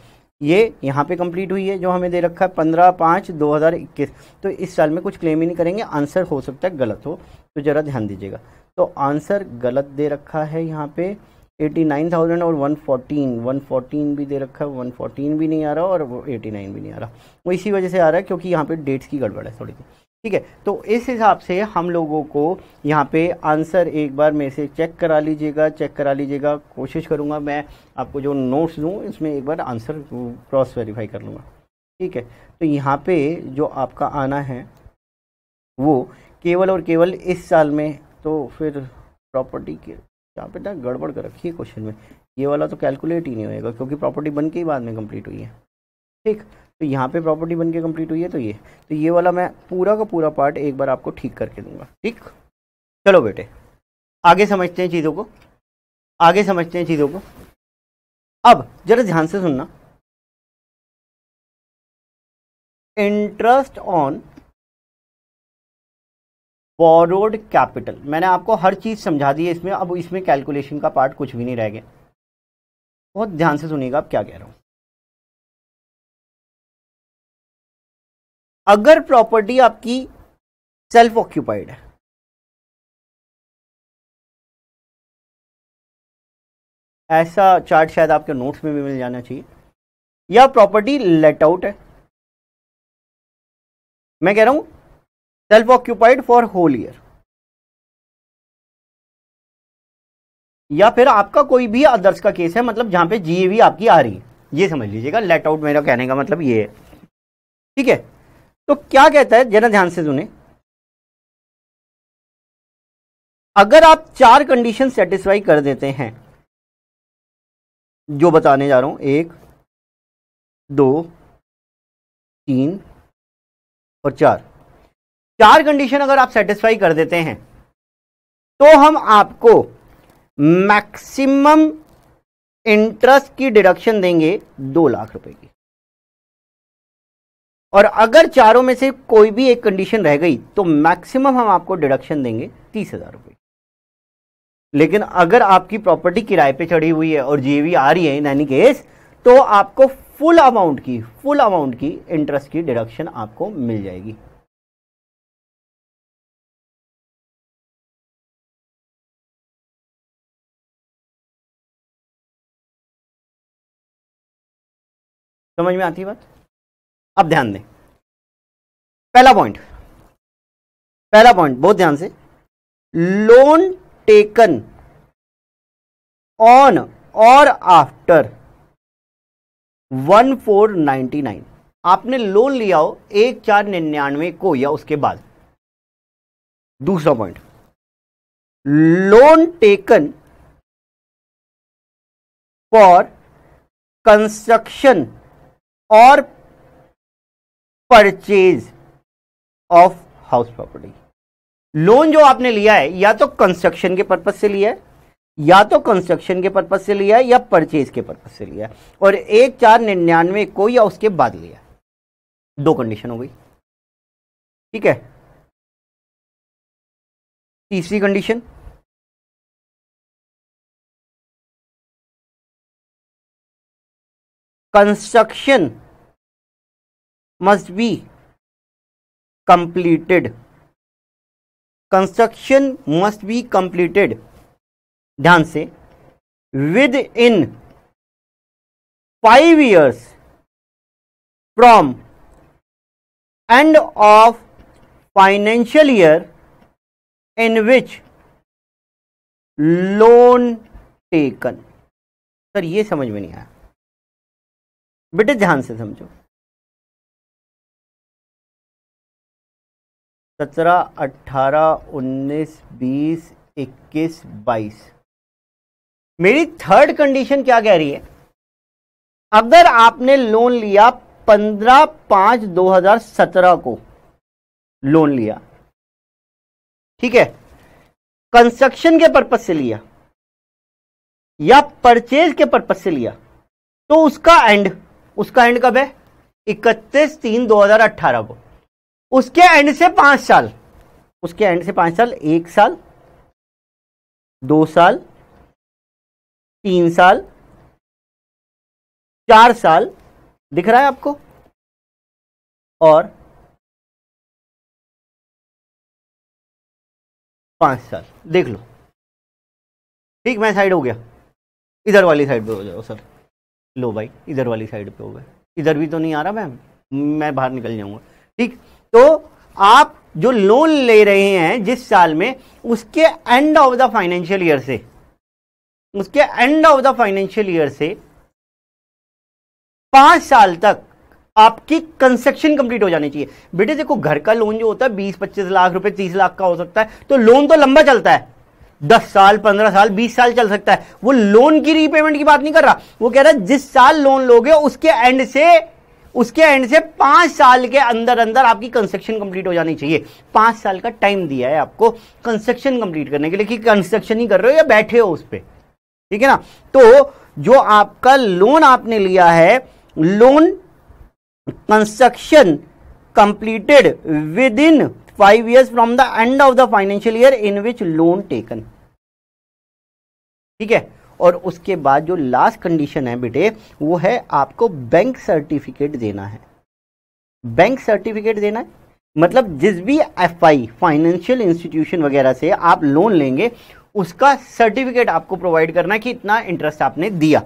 ये यहाँ पे कंप्लीट हुई है जो हमें दे रखा है पंद्रह पाँच दो हज़ार इक्कीस तो इस साल में कुछ क्लेम ही नहीं करेंगे आंसर हो सकता है गलत हो तो ज़रा ध्यान दीजिएगा तो आंसर गलत दे रखा है यहाँ पे एटी नाइन थाउजेंड और वन फोर्टीन वन फोर्टीन भी दे रखा है वन फोर्टीन भी नहीं आ रहा और एटी नाइन भी नहीं आ रहा वो इसी वजह से आ रहा है क्योंकि यहाँ पे डेट्स की गड़बड़ है थोड़ी सी ठीक है तो इस हिसाब से हम लोगों को यहाँ पे आंसर एक बार मेरे से चेक करा लीजिएगा चेक करा लीजिएगा कोशिश करूँगा मैं आपको जो नोट्स दूँ इसमें एक बार आंसर क्रॉस वेरीफाई कर लूँगा ठीक है तो यहाँ पे जो आपका आना है वो केवल और केवल इस साल में तो फिर प्रॉपर्टी के यहाँ पे ना गड़बड़ कर रखी है क्वेश्चन में ये वाला तो कैलकुलेट ही नहीं होएगा क्योंकि प्रॉपर्टी बन के ही बाद में कंप्लीट हुई है ठीक तो यहाँ पे प्रॉपर्टी बन के कम्प्लीट हुई है तो ये तो ये वाला मैं पूरा का पूरा पार्ट एक बार आपको ठीक करके दूंगा ठीक चलो बेटे आगे समझते हैं चीज़ों को आगे समझते हैं चीज़ों को अब जरा ध्यान से सुनना इंटरेस्ट ऑन बोरोड कैपिटल मैंने आपको हर चीज़ समझा दी है इसमें अब इसमें कैलकुलेशन का पार्ट कुछ भी नहीं रह गया बहुत ध्यान से सुनिएगा आप क्या कह रहा हूँ अगर प्रॉपर्टी आपकी सेल्फ ऑक्यूपाइड है ऐसा चार्ट शायद आपके नोट्स में भी मिल जाना चाहिए या प्रॉपर्टी लेट आउट है मैं कह रहा हूं self occupied for whole year या फिर आपका कोई भी आदर्श का केस है मतलब जहां पे जीएवी आपकी आ रही है ये समझ लीजिएगा लेट आउट मेरा कहने का मतलब ये है ठीक है तो क्या कहता है जरा ध्यान से सुने अगर आप चार कंडीशन सेटिस्फाई कर देते हैं जो बताने जा रहा हूं एक दो तीन और चार चार कंडीशन अगर आप सेटिस्फाई कर देते हैं तो हम आपको मैक्सिमम इंटरेस्ट की डिडक्शन देंगे दो लाख रुपए की और अगर चारों में से कोई भी एक कंडीशन रह गई तो मैक्सिमम हम आपको डिडक्शन देंगे तीस हज़ार रुपए लेकिन अगर आपकी प्रॉपर्टी किराए पे चढ़ी हुई है और जीएवी आ रही है इन एनी केस तो आपको फुल अमाउंट की फुल अमाउंट की इंटरेस्ट की डिडक्शन आपको मिल जाएगी समझ में आती है बात अब ध्यान दें पहला पॉइंट पहला पॉइंट बहुत ध्यान से लोन टेकन ऑन और after one four ninety nine आपने लोन लिया हो एक चार निन्यानवे को या उसके बाद दूसरा point loan taken for construction और purchase of house property loan जो आपने लिया है या तो कंस्ट्रक्शन के पर्पज से लिया है या तो कंस्ट्रक्शन के पर्पज से लिया है या परचेज के पर्पज से लिया है और एक चार निन्यानवे को या उसके बाद लिया दो कंडीशन हो गई ठीक है तीसरी condition construction must be completed construction must be completed ध्यान से within five years from end of financial year in which loan taken sir ये समझ में नहीं आया बेटे ध्यान से समझो सत्रह अट्ठारह उन्नीस बीस इक्कीस बाईस मेरी थर्ड कंडीशन क्या कह रही है अगर आपने लोन लिया पंद्रह पांच दो हजार सत्रह को लोन लिया ठीक है कंस्ट्रक्शन के पर्पज से लिया या परचेज के पर्पज से लिया तो उसका एंड उसका एंड कब है इकतीस तीन दो हजार अट्ठारह को उसके एंड से पांच साल उसके एंड से पांच साल एक साल दो साल तीन साल चार साल दिख रहा है आपको और पांच साल देख लो ठीक मैं साइड हो गया इधर वाली साइड पे हो जाओ सर लो भाई इधर वाली साइड पे हो गए इधर भी तो नहीं आ रहा मैम मैं बाहर निकल जाऊंगा ठीक तो आप जो लोन ले रहे हैं जिस साल में उसके end of the financial year से उसके end of the financial year से पांच साल तक आपकी कंस्ट्रक्शन कंप्लीट हो जानी चाहिए बेटे देखो घर का लोन जो होता है बीस पच्चीस लाख रुपए तीस लाख का हो सकता है तो लोन तो लंबा चलता है दस साल पंद्रह साल बीस साल चल सकता है वो लोन की रीपेमेंट की बात नहीं कर रहा वो कह रहा है जिस साल लोन लोगे उसके एंड से उसके एंड से पांच साल के अंदर अंदर आपकी कंस्ट्रक्शन कंप्लीट हो जानी चाहिए पांच साल का टाइम दिया है आपको कंस्ट्रक्शन कंप्लीट करने के लिए कि कंस्ट्रक्शन ही कर रहे हो या बैठे हो उस पर ठीक है ना तो जो आपका लोन आपने लिया है loan construction completed within five years from the end of the financial year in which loan taken ठीक है और उसके बाद जो लास्ट कंडीशन है बेटे वो है आपको बैंक सर्टिफिकेट देना है बैंक सर्टिफिकेट देना है मतलब जिस भी एफ आई फाइनेंशियल इंस्टीट्यूशन वगैरह से आप लोन लेंगे उसका सर्टिफिकेट आपको प्रोवाइड करना है कि इतना इंटरेस्ट आपने दिया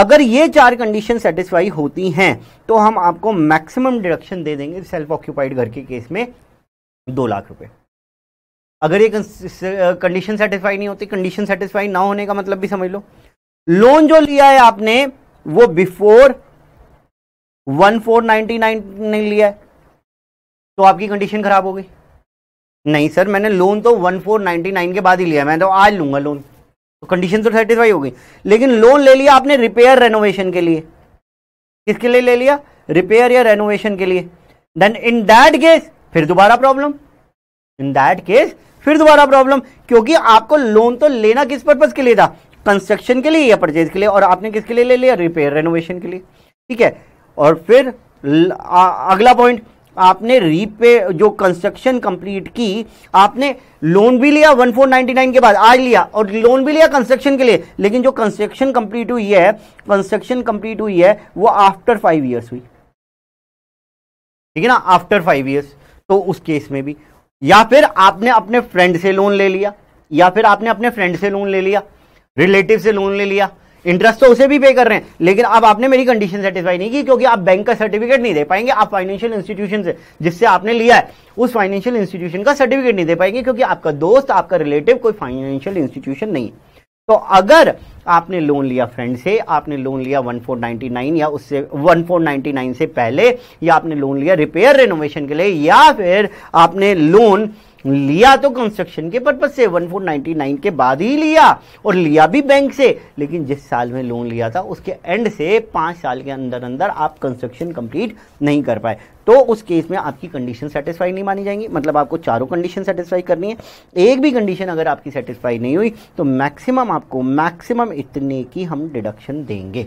अगर ये चार कंडीशन सेटिस्फाई होती हैं तो हम आपको मैक्सिमम डिडक्शन दे देंगे सेल्फ ऑक्यूपाइड घर के केस में दो लाख रुपए अगर ये कंडीशन सेटिस्फाई नहीं होती कंडीशन सेटिस्फाई ना होने का मतलब भी समझ लो लोन जो लिया है आपने वो before one four ninety nine ने लिया है तो आपकी कंडीशन खराब हो गई नहीं सर मैंने लोन तो वन फोर नाइनटी नाइन के बाद ही लिया मैं तो आज लूंगा लोन तो कंडीशन तो सेटिस्फाई हो गई लेकिन लोन ले लिया आपने रिपेयर रेनोवेशन के लिए किसके लिए ले लिया रिपेयर या रेनोवेशन के लिए देन इन दैट केस फिर दोबारा प्रॉब्लम इन दैट केस फिर दोबारा प्रॉब्लम क्योंकि आपको लोन तो लेना किस पर्पज़ के लिए था कंस्ट्रक्शन के लिए या परचेज के लिए और आपने किसके लिए ले लिया रिपेयर रेनोवेशन के लिए ठीक है और फिर आ, अगला पॉइंट आपने रीपे जो कंस्ट्रक्शन कंप्लीट की आपने लोन भी लिया 1499 के बाद आज लिया और लोन भी लिया कंस्ट्रक्शन के लिए लेकिन जो कंस्ट्रक्शन कंप्लीट हुई है कंस्ट्रक्शन कंप्लीट हुई है वो आफ्टर फाइव ईयर्स हुई ठीक है ना आफ्टर फाइव ईयर्स तो उस केस में भी या फिर आपने अपने फ्रेंड से लोन ले लिया या फिर आपने अपने फ्रेंड से लोन ले लिया रिलेटिव से लोन ले लिया इंटरेस्ट तो उसे भी पे कर रहे हैं लेकिन अब आपने मेरी कंडीशन सेटिस्फाई नहीं की क्योंकि आप बैंक का सर्टिफिकेट नहीं दे पाएंगे आप फाइनेंशियल इंस्टीट्यूशन से जिससे आपने लिया है उस फाइनेंशियल इंस्टीट्यूशन का सर्टिफिकेट नहीं दे पाएंगे क्योंकि आपका दोस्त आपका रिलेटिव कोई फाइनेंशियल इंस्टीट्यूशन नहीं है तो अगर आपने लोन लिया फ्रेंड से आपने लोन लिया 1499 या उससे 1499 से पहले या आपने लोन लिया रिपेयर रेनोवेशन के लिए या फिर आपने लोन लिया तो कंस्ट्रक्शन के पर्पज से 1499 के बाद ही लिया और लिया भी बैंक से लेकिन जिस साल में लोन लिया था उसके एंड से पांच साल के अंदर अंदर आप कंस्ट्रक्शन कंप्लीट नहीं कर पाए तो उस केस में आपकी कंडीशन सेटिस्फाई नहीं मानी जाएंगी मतलब आपको चारों कंडीशन सेटिस्फाई करनी है एक भी कंडीशन अगर आपकी सेटिस्फाई नहीं हुई तो मैक्सिमम आपको मैक्सिमम इतने की हम डिडक्शन देंगे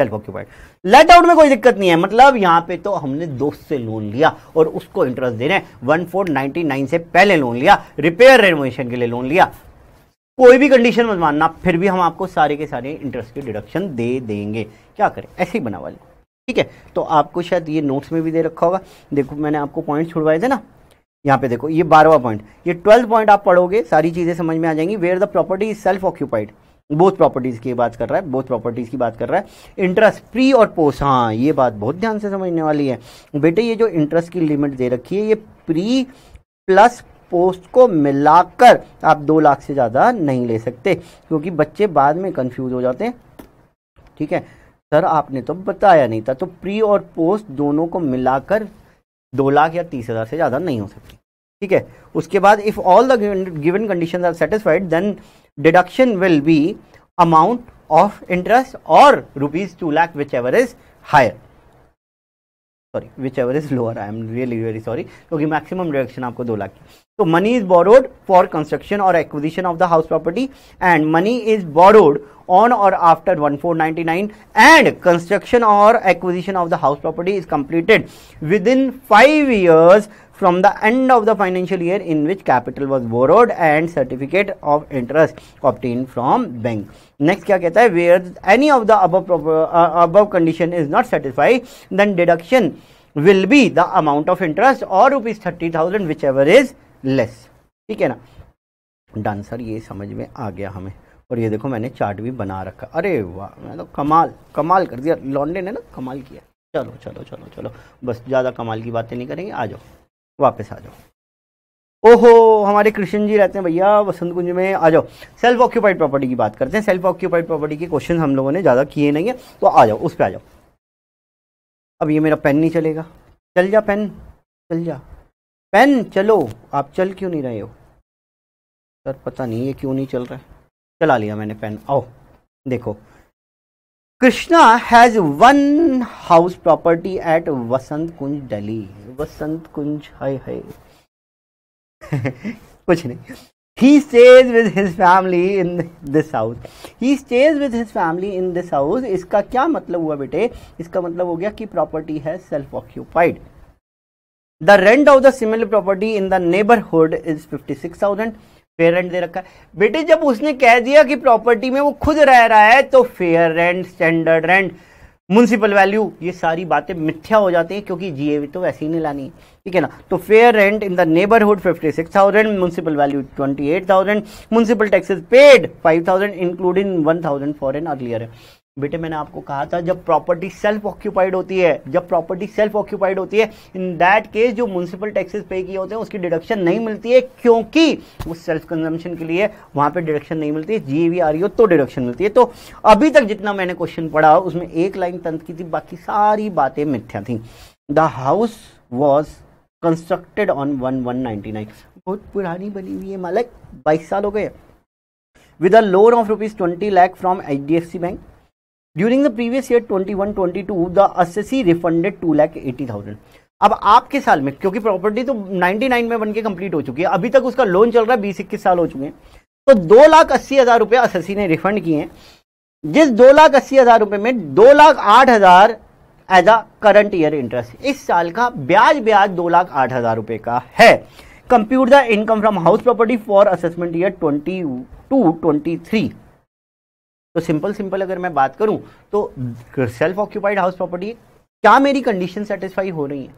सेल्फ ऑक्यूपाइड लेट आउट में कोई दिक्कत नहीं है मतलब यहाँ पे तो हमने दोस्त से लोन लिया और उसको इंटरेस्ट देना है वन फोर नाइनटी नाइन से पहले लोन लिया रिपेयर रेनोवेशन के लिए लोन लिया कोई भी कंडीशन मत मानना फिर भी हम आपको सारे के सारे इंटरेस्ट के डिडक्शन दे देंगे क्या करें ऐसे ही बना वाले ठीक है तो आपको शायद ये नोट्स में भी दे रखा होगा देखो मैंने आपको पॉइंट छुड़वाए थे ना यहाँ पे देखो ये बारहवा पॉइंट ये ट्वेल्थ पॉइंट आप पढ़ोगे सारी चीज़ें समझ में आ जाएंगी where the property is self occupied both properties की बात कर रहा है बोथ प्रॉपर्टीज की बात कर रहा है इंटरेस्ट प्री और पोस्ट हाँ ये बात बहुत ध्यान से समझने वाली है बेटे ये जो इंटरेस्ट की लिमिट दे रखी है ये प्री प्लस पोस्ट को मिलाकर आप दो लाख से ज़्यादा नहीं ले सकते क्योंकि बच्चे बाद में कंफ्यूज हो जाते हैं ठीक है सर आपने तो बताया नहीं था तो प्री और पोस्ट दोनों को मिलाकर दो लाख या तीस हज़ार से ज़्यादा नहीं हो सकती ठीक है उसके बाद if all the given condition are satisfied then deduction will be amount of interest or rupees 2 lakh whichever is higher sorry whichever is lower i am really really sorry क्योंकि maximum deduction आपको 2 lakh. so money is borrowed for construction or acquisition of the house property and money is borrowed on or after 1499 and construction or acquisition of the house property is completed within 5 years from the end of the financial year in which capital was borrowed and certificate of interest obtained from bank next kya kehta hai where any of the above uh, above condition is not satisfied then deduction will be the amount of interest or rupees 30000 whichever is less ठीक है ना done sir ये समझ में आ गया हमें और ये देखो मैंने चार्ट भी बना रखा अरे वाह मैं तो कमाल कमाल कर दिया लॉन्डे ने ना कमाल किया चलो चलो चलो चलो बस ज़्यादा कमाल की बातें नहीं करेंगे आ जाओ वापस आ जाओ ओहो हमारे कृष्ण जी रहते हैं भैया वसंत कुंज में आ जाओ सेल्फ ऑक्यूपाइड प्रॉपर्टी की बात करते हैं सेल्फ ऑक्यूपाइड प्रॉपर्टी के क्वेश्चन हम लोगों ने ज़्यादा किए नहीं है तो आ जाओ उस पर आ जाओ अब ये मेरा पेन नहीं चलेगा चल जा पेन चल जा पेन चलो आप चल क्यों नहीं रहे हो सर पता नहीं ये क्यों नहीं चल रहा है चला लिया मैंने पेन आओ देखो Krishna has one house property at Vasant Kunj Delhi Vasant Kunj हाय हाय कुछ नहीं he stays with his family in this house he stays with his family in this house इसका क्या मतलब हुआ बेटे इसका मतलब हो गया कि प्रॉपर्टी है self occupied the rent of the similar property in the neighbourhood is fifty six thousand fair rent दे रखा है बेटे जब उसने कह दिया कि प्रॉपर्टी में वो खुद रह रहा है तो fair rent standard rent municipal value ये सारी बातें मिथ्या हो जाती है क्योंकि जीएवी तो वैसे ही नहीं लानी है ठीक है ना तो fair rent in the neighbourhood fifty six thousand municipal value twenty eight thousand municipal taxes paid five thousand including one thousand for an earlier है बेटे मैंने आपको कहा था जब प्रॉपर्टी सेल्फ ऑक्यूपाइड होती है जब प्रॉपर्टी सेल्फ ऑक्यूपाइड होती है इन दैट केस जो म्यूनसिपल टैक्सेस पे किए होते हैं उसकी डिडक्शन नहीं मिलती है क्योंकि वो सेल्फ कंजम्पशन के लिए वहां पे डिडक्शन नहीं मिलती है जी आ रही हो तो डिडक्शन मिलती है तो अभी तक जितना मैंने क्वेश्चन पढ़ा उसमें एक लाइन तंत्र की थी बाकी सारी बातें मिथ्या थी the house was constructed on one one ninety nine बहुत पुरानी बनी हुई है मालिक बाईस साल हो गए with a loan of rupees twenty lakh from H D F C bank during the previous year 21-22 the assessee refunded two lakh eighty thousand अब आपके साल में क्योंकि प्रॉपर्टी तो 99 में बन के कंप्लीट हो चुकी है अभी तक उसका लोन चल रहा है बीस इक्कीस साल हो चुके हैं तो दो लाख अस्सी हज़ार रुपये असेसी ने रिफंड किए हैं जिस दो लाख अस्सी हज़ार रुपये में दो लाख आठ हज़ार as a current year interest इस साल का ब्याज ब्याज दो लाख आठ हज़ार रुपये का है compute the income from house property for assessment year twenty two twenty three तो सिंपल सिंपल अगर मैं बात करूं तो सेल्फ ऑक्यूपाइड हाउस प्रॉपर्टी क्या मेरी कंडीशन सेटिस्फाई हो रही है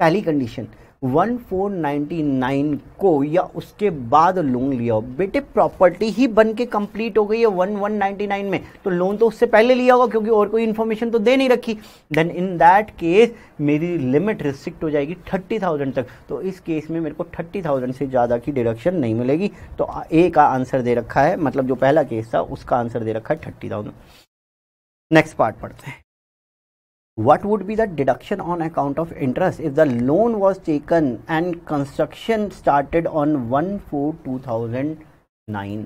पहली कंडीशन 1499 को या उसके बाद लोन लिया हो बेटे प्रॉपर्टी ही बन के कंप्लीट हो गई है 1199 में तो लोन तो उससे पहले लिया होगा क्योंकि और कोई इन्फॉर्मेशन तो दे नहीं रखी देन इन दैट केस मेरी लिमिट रिस्ट्रिक्ट हो जाएगी 30,000 तक तो इस केस में मेरे को 30,000 से ज़्यादा की डिडक्शन नहीं मिलेगी तो ए का आंसर दे रखा है मतलब जो पहला केस था उसका आंसर दे रखा है थर्टी नेक्स्ट पार्ट पढ़ते हैं what would be the deduction on account of interest if the loan was taken and construction started on 1 4 2009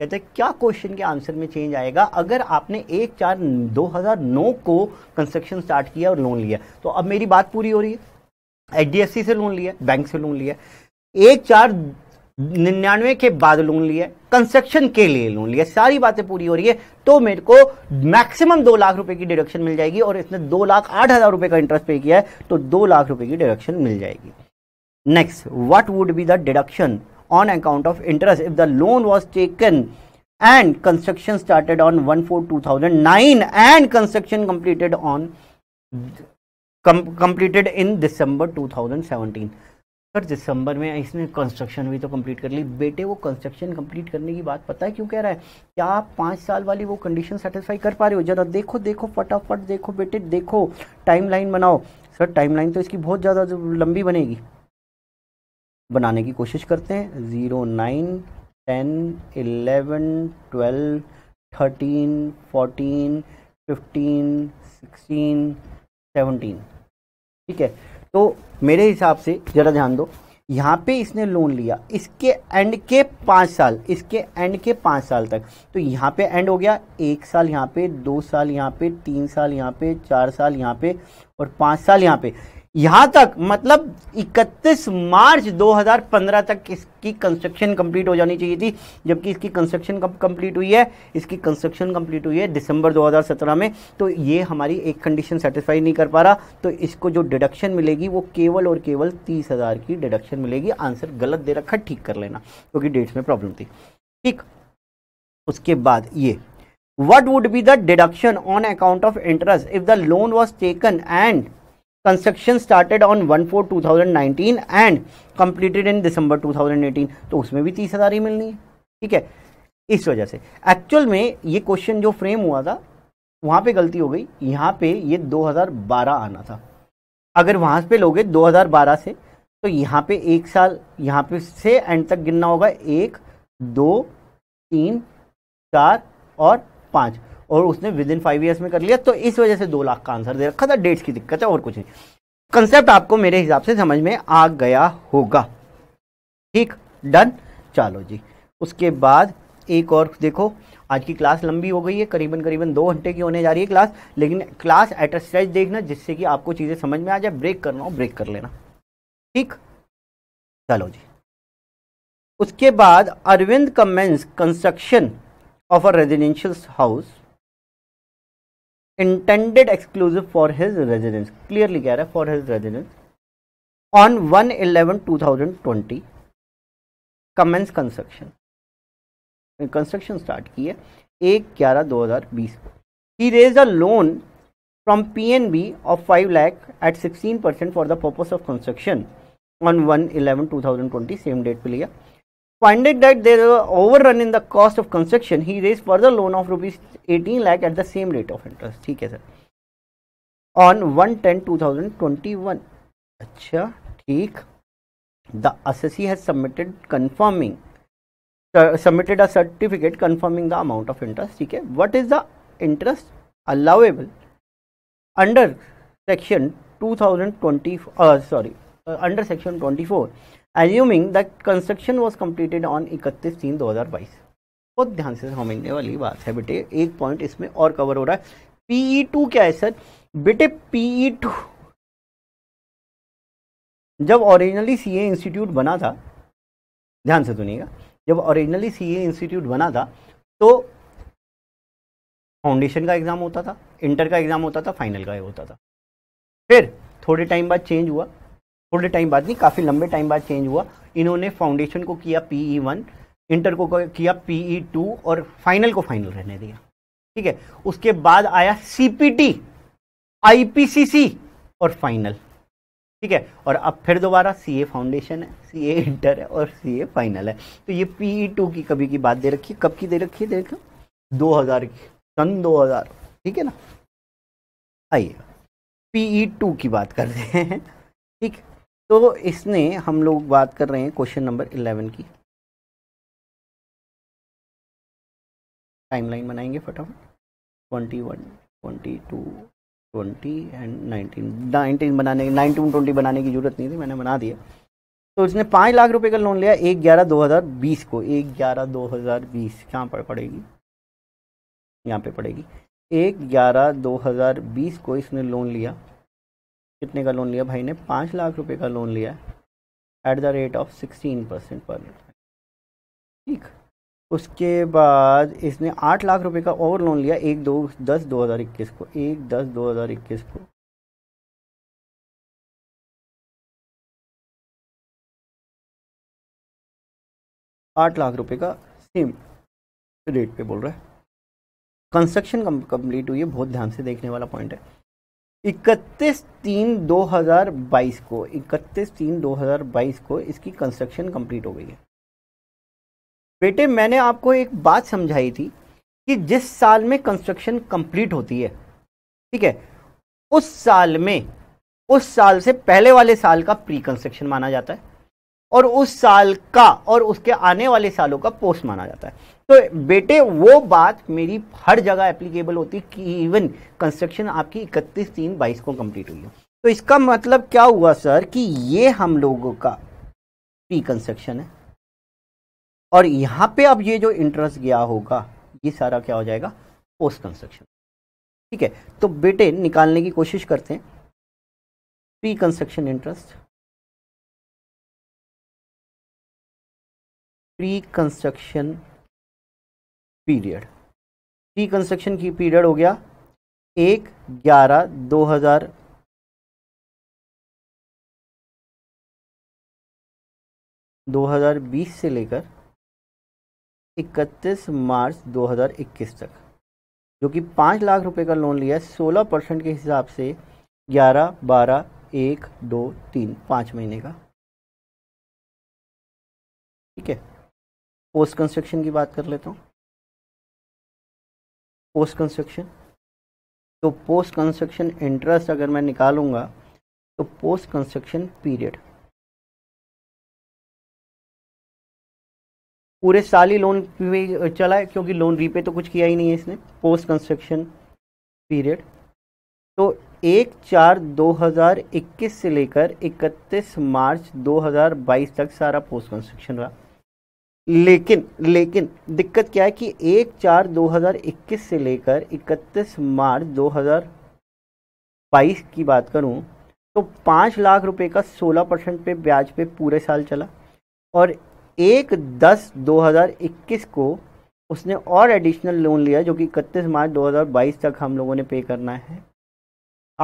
कहते क्या क्वेश्चन के आंसर में चेंज आएगा अगर आपने एक चार 2009 को कंस्ट्रक्शन स्टार्ट किया और लोन लिया तो अब मेरी बात पूरी हो रही है एच से लोन लिया बैंक से लोन लिया एक चार निन्यानवे के बाद लोन लिए कंस्ट्रक्शन के लिए लोन लिया सारी बातें पूरी हो रही है तो मेरे को मैक्सिमम दो लाख रुपए की डिडक्शन मिल जाएगी और इसने दो लाख आठ हजार रुपए का इंटरेस्ट पे किया है तो दो लाख रुपए की डिडक्शन मिल जाएगी next what would be the deduction on account of interest if the loan was taken on one four two thousand nine and construction completed on completed in December two thousand 2017 sir दिसंबर में इसने construction भी तो complete कर ली बेटे वो construction complete करने की बात पता है क्यों कह रहा है क्या आप पाँच साल वाली वो कंडीशन सेटिस्फाई कर पा रहे हो ज़रा देखो देखो फटाफट देखो बेटे देखो टाइम लाइन बनाओ सर टाइम लाइन तो इसकी बहुत ज़्यादा लंबी बनेगी बनाने की कोशिश करते हैं zero nine ten eleven twelve thirteen fourteen fifteen sixteen seventeen ठीक है तो मेरे हिसाब से ज़रा ध्यान दो यहाँ पे इसने लोन लिया इसके एंड के पाँच साल इसके एंड के पाँच साल तक तो यहाँ पे एंड हो गया एक साल यहाँ पे दो साल यहाँ पे तीन साल यहाँ पे चार साल यहाँ पे और पाँच साल यहाँ पे यहां तक मतलब 31 मार्च 2015 तक इसकी कंस्ट्रक्शन कंप्लीट हो जानी चाहिए थी जबकि इसकी कंस्ट्रक्शन कब कंप्लीट हुई है इसकी कंस्ट्रक्शन कंप्लीट हुई है दिसंबर 2017 में तो ये हमारी एक कंडीशन सेटिस्फाई नहीं कर पा रहा तो इसको जो डिडक्शन मिलेगी वो केवल और केवल तीस हज़ार की डिडक्शन मिलेगी आंसर गलत दे रखा ठीक कर लेना क्योंकि तो डेट्स में प्रॉब्लम थी ठीक उसके बाद ये what would be the deduction on account of interest if the loan was taken and construction started on one four two thousand nineteen and completed in December two thousand eighteen तो उसमें भी तीस हज़ार ही मिलनी है ठीक है इस वजह से एक्चुअल में ये क्वेश्चन जो फ्रेम हुआ था वहां पे गलती हो गई यहाँ पे ये 2012 आना था अगर वहां पे लोगे 2012 से तो यहाँ पे एक साल यहाँ पे से एंड तक गिनना होगा एक दो तीन चार और पांच और उसने विद इन फाइव ईयर्स में कर लिया तो इस वजह से दो लाख का आंसर दे रखा था डेट्स की दिक्कत है और कुछ नहीं कंसेप्ट आपको मेरे हिसाब से समझ में आ गया होगा ठीक डन चलो जी उसके बाद एक और देखो आज की क्लास लंबी हो गई है करीबन करीबन दो घंटे की होने जा रही है क्लास लेकिन क्लास एट अ स्ट्रेच देखना जिससे कि आपको चीज़ें समझ में आ जाए ब्रेक करना हो ब्रेक कर लेना ठीक चलो जी उसके बाद Arvind commences construction of a residential house intended exclusive for his residence clearly कह रहा है for his residence on one eleven two thousand twenty commences construction construction start की है एक ग्यारह दो हज़ार बीस को ही raise a loan from P N B of five lakh at sixteen percent for the purpose of construction on one eleven two thousand twenty same date पर लिया Finding that there was overrun in the cost of construction, he raised further loan of rupees 18 lakh at the same rate of interest. ठीक है sir. On one ten two 2021 अच्छा ठीक. The assessor has submitted confirming uh, submitted a certificate confirming the amount of interest. ठीक है. What is the interest allowable under section 2020? Uh, sorry, uh, under section 24. Assuming the construction was completed on इकतीस तीन दो हज़ार बाईस बहुत ध्यान से समझने वाली बात है बेटे एक पॉइंट इसमें और कवर हो रहा है पीई टू e क्या है सर बेटे पीई टू e जब ओरिजिनली सीए इंस्टीट्यूट बना था ध्यान से सुनिएगा जब ओरिजिनली सीए इंस्टीट्यूट बना था तो फाउंडेशन का एग्ज़ाम होता था इंटर का एग्ज़ाम होता था फाइनल का होता था फिर थोड़े टाइम बाद चेंज हुआ थोड़े टाइम बाद नहीं काफ़ी लंबे टाइम बाद चेंज हुआ इन्होंने फाउंडेशन को किया पी ई वन इंटर को किया पी ई टू और फाइनल को फाइनल रहने दिया ठीक है उसके बाद आया C P T I P C C और फाइनल ठीक है और अब फिर दोबारा सी ए फाउंडेशन है सी ए इंटर है और सी ए फाइनल है तो ये पी ई टू की कभी की बात दे रखी है कब की दे रखी है देखो दो हज़ार की सन दो हज़ार ठीक है ना आइए पी ई टू की बात कर रहे हैं ठीक तो इसने हम लोग बात कर रहे हैं क्वेश्चन नंबर इलेवन की टाइमलाइन बनाएंगे फटाफट twenty one twenty two twenty and nineteen nineteen बनाने की नाइनटीन ट्वेंटी बनाने की जरूरत नहीं थी मैंने बना दिया तो इसने पाँच लाख रुपए का लोन लिया एक ग्यारह दो हज़ार बीस को एक ग्यारह दो हज़ार बीस कहाँ पर पड़ेगी यहाँ पे पड़ेगी एक ग्यारह दो हज़ार बीस को इसने लोन लिया कितने का लोन लिया भाई ने पाँच लाख रुपए का लोन लिया at the rate of sixteen percent पर ठीक उसके बाद इसने आठ लाख रुपए का और लोन लिया एक दो दस दो हज़ार इक्कीस को एक दस दो हज़ार इक्कीस को आठ लाख रुपए का सेम रेट पे बोल रहा है कंस्ट्रक्शन कंप्लीट हुई है बहुत ध्यान से देखने वाला पॉइंट है इकतीस तीन दो हज़ार बाईस को इकतीस तीन दो हज़ार बाईस को इसकी कंस्ट्रक्शन कंप्लीट हो गई है बेटे मैंने आपको एक बात समझाई थी कि जिस साल में कंस्ट्रक्शन कंप्लीट होती है ठीक है उस साल में उस साल से पहले वाले साल का प्री कंस्ट्रक्शन माना जाता है और उस साल का और उसके आने वाले सालों का पोस्ट माना जाता है तो बेटे वो बात मेरी हर जगह एप्लीकेबल होती कि इवन कंस्ट्रक्शन आपकी इकतीस तीन बाईस को कंप्लीट हुई है तो इसका मतलब क्या हुआ सर कि ये हम लोगों का प्री कंस्ट्रक्शन है और यहां पे अब ये जो इंटरेस्ट गया होगा ये सारा क्या हो जाएगा पोस्ट कंस्ट्रक्शन ठीक है तो बेटे निकालने की कोशिश करते हैं pre construction interest pre construction period pre construction की पीरियड हो गया एक ग्यारह दो हज़ार दो हज़ार बीस से लेकर इकतीस मार्च दो हज़ार इक्कीस तक जो कि पांच लाख रुपए का लोन लिया है सोलह परसेंट के हिसाब से ग्यारह बारह एक दो तीन पांच महीने का ठीक है पोस्ट कंस्ट्रक्शन की बात कर लेता हूँ पोस्ट कंस्ट्रक्शन तो पोस्ट कंस्ट्रक्शन इंटरेस्ट अगर मैं निकालूंगा तो पोस्ट कंस्ट्रक्शन पीरियड पूरे साल ही लोन चला है क्योंकि लोन रीपे तो कुछ किया ही नहीं है इसने पोस्ट कंस्ट्रक्शन पीरियड तो एक चार 2021 से लेकर 31 मार्च 2022 तक सारा पोस्ट कंस्ट्रक्शन रहा लेकिन लेकिन दिक्कत क्या है कि एक चार 2021 से लेकर 31 मार्च 2022 की बात करूं तो पाँच लाख रुपए का 16 परसेंट पे ब्याज पे पूरे साल चला और एक दस 2021 को उसने और एडिशनल लोन लिया जो कि इकतीस मार्च 2022 तक हम लोगों ने पे करना है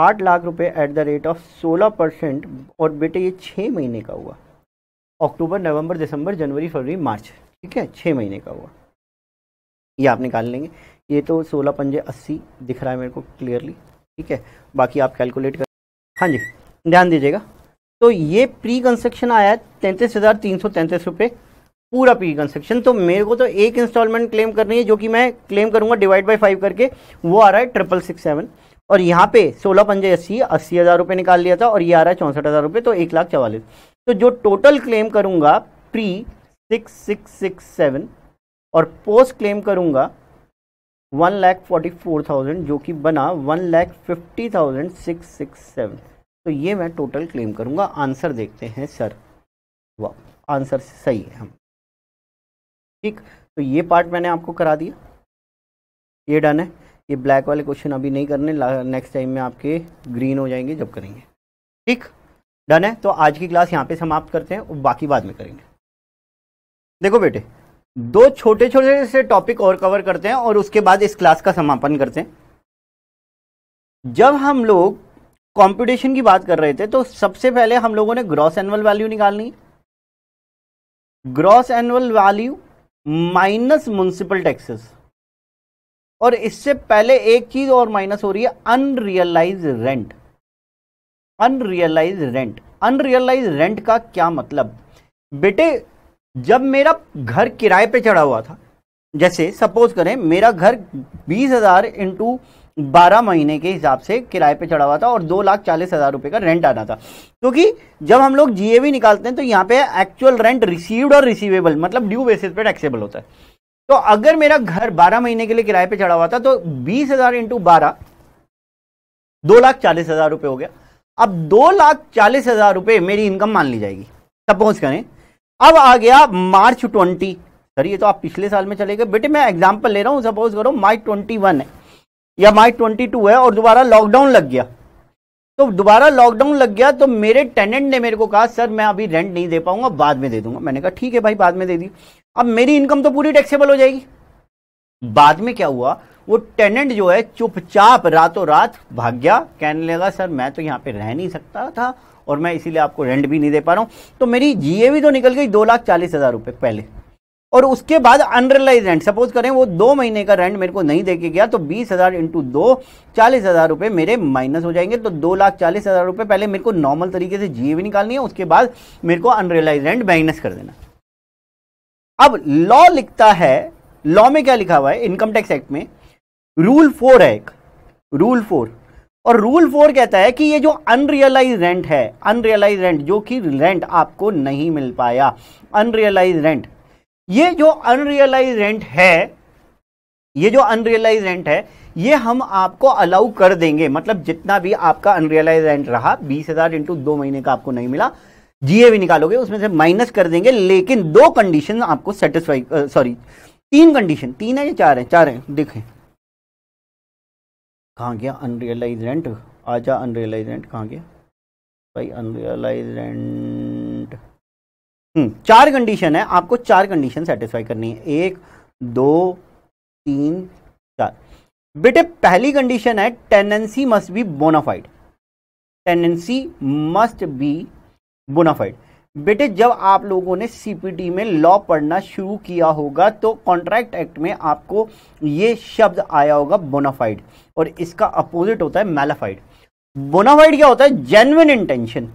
आठ लाख रुपए एट द रेट ऑफ सोलह परसेंट और बेटे ये छः महीने का हुआ अक्टूबर नवंबर दिसंबर जनवरी फरवरी मार्च ठीक है छः महीने का हुआ ये आप निकाल लेंगे ये तो सोलह पंजे अस्सी दिख रहा है मेरे को क्लियरली ठीक है बाकी आप कैलकुलेट कर हाँ जी ध्यान दीजिएगा तो ये प्री कंस्ट्रक्शन आया है तैंतीस हज़ार तीन सौ तैंतीस रुपये पूरा प्री कंस्ट्रक्शन तो मेरे को तो एक इंस्टॉलमेंट क्लेम करनी है जो कि मैं क्लेम करूंगा डिवाइड बाई फाइव करके वो आ रहा है ट्रिपल सिक्स सेवन और यहाँ पे सोलह पंजे अस्सी अस्सी हज़ार रुपये निकाल लिया था और ये आ रहा है चौंसठ हज़ार रुपये तो एक लाख चवालीस तो जो टोटल क्लेम करूंगा pre six six six seven और पोस्ट क्लेम करूंगा one lakh forty four thousand जो कि बना one lakh fifty thousand six six seven तो ये मैं टोटल क्लेम करूंगा आंसर देखते हैं सर वाह आंसर सही है हम ठीक तो ये पार्ट मैंने आपको करा दिया ये डन है ये ब्लैक वाले क्वेश्चन अभी नहीं करने नेक्स्ट टाइम में आपके ग्रीन हो जाएंगे जब करेंगे ठीक डन है तो आज की क्लास यहाँ पे समाप्त करते हैं और बाकी बाद में करेंगे देखो बेटे दो छोटे छोटे से टॉपिक और कवर करते हैं और उसके बाद इस क्लास का समापन करते हैं जब हम लोग कंप्यूटेशन की बात कर रहे थे तो सबसे पहले हम लोगों ने ग्रॉस एनुअल वैल्यू निकालनी gross annual value minus municipal taxes और इससे पहले एक चीज और माइनस हो रही है unrealise rent unrealise rent unrealise rent का क्या मतलब बेटे जब मेरा घर किराए पे चढ़ा हुआ था जैसे सपोज करें मेरा घर बीस हज़ार इंटू बारह महीने के हिसाब से किराए पे चढ़ा हुआ था और दो लाख चालीस हज़ार रुपये का रेंट आना था क्योंकि तो जब हम लोग जीएवी निकालते हैं तो यहाँ पे एक्चुअल रेंट रिसीव्ड और रिसीवेबल मतलब ड्यू बेसिस पे टैक्सेबल होता है तो अगर मेरा घर बारह महीने के लिए किराए पे चढ़ा हुआ था तो बीस हज़ार इंटू बारह दो लाख चालीस हज़ार रुपये हो गया अब दो लाख चालीस हजार रुपए मेरी इनकम मान ली जाएगी सपोज करें अब आ गया मार्च ट्वेंटी सर ये तो आप पिछले साल में चले गए बेटे मैं एग्जाम्पल ले रहा हूँ सपोज करो मार्च ट्वेंटी वन है या मार्च ट्वेंटी टू है और दोबारा लॉकडाउन लग गया तो दोबारा लॉकडाउन लग गया तो मेरे टेनेंट ने मेरे को कहा सर मैं अभी रेंट नहीं दे पाऊंगा बाद में दे दूंगा मैंने कहा ठीक है भाई बाद में दे दी अब मेरी इनकम तो पूरी टैक्सेबल हो जाएगी बाद में क्या हुआ वो टेनेंट जो है चुपचाप रातों रात भाग गया कहने लगा सर मैं तो यहाँ पे रह नहीं सकता था और मैं इसीलिए आपको रेंट भी नहीं दे पा रहा हूँ तो मेरी जीए तो निकल गई दो लाख चालीस हज़ार रुपये पहले और उसके बाद अनरलाइज रेंट सपोज करें वो दो महीने का रेंट मेरे को नहीं देके गया तो बीस हज़ार इंटू दो चालीस हज़ार रुपये मेरे माइनस हो जाएंगे तो दो लाख चालीस हज़ार रुपये पहले मेरे को नॉर्मल तरीके से जीए भी निकालनी है उसके बाद मेरे को अनरियलाइज रेंट माइनस कर देना अब लॉ लिखता है लॉ में क्या लिखा हुआ है इनकम टैक्स एक्ट में रूल फोर है एक रूल फोर और रूल फोर कहता है कि ये जो अनरियलाइज रेंट है अनरियलाइज रेंट जो कि रेंट आपको नहीं मिल पाया अनरियलाइज रेंट ये जो अनरियलाइज रेंट है ये जो अनरियलाइज रेंट है ये हम आपको अलाउ कर देंगे मतलब जितना भी आपका अनरियलाइज रेंट रहा बीस हजार इंटू दो महीने का आपको नहीं मिला जीए भी निकालोगे उसमें से माइनस कर देंगे लेकिन दो कंडीशन आपको सेटिस्फाई सॉरी तीन कंडीशन तीन है या चार है चार है देखें कहाँ गया अनरियलाइज रेंट जा अनरियलाइज रेंट कहाँ गया भाई अनरियलाइज रेंट हम्म, चार कंडीशन है आपको चार कंडीशन सेटिस्फाई करनी है एक दो तीन चार बेटे पहली कंडीशन है tenancy must be bona fide tenancy must be bona fide बेटे जब आप लोगों ने सीपीटी में लॉ पढ़ना शुरू किया होगा तो कॉन्ट्रैक्ट एक्ट में आपको ये शब्द आया होगा बोनाफाइड और इसका अपोजिट होता है मेलाफाइड बोनाफाइड क्या होता है जेनुन इंटेंशन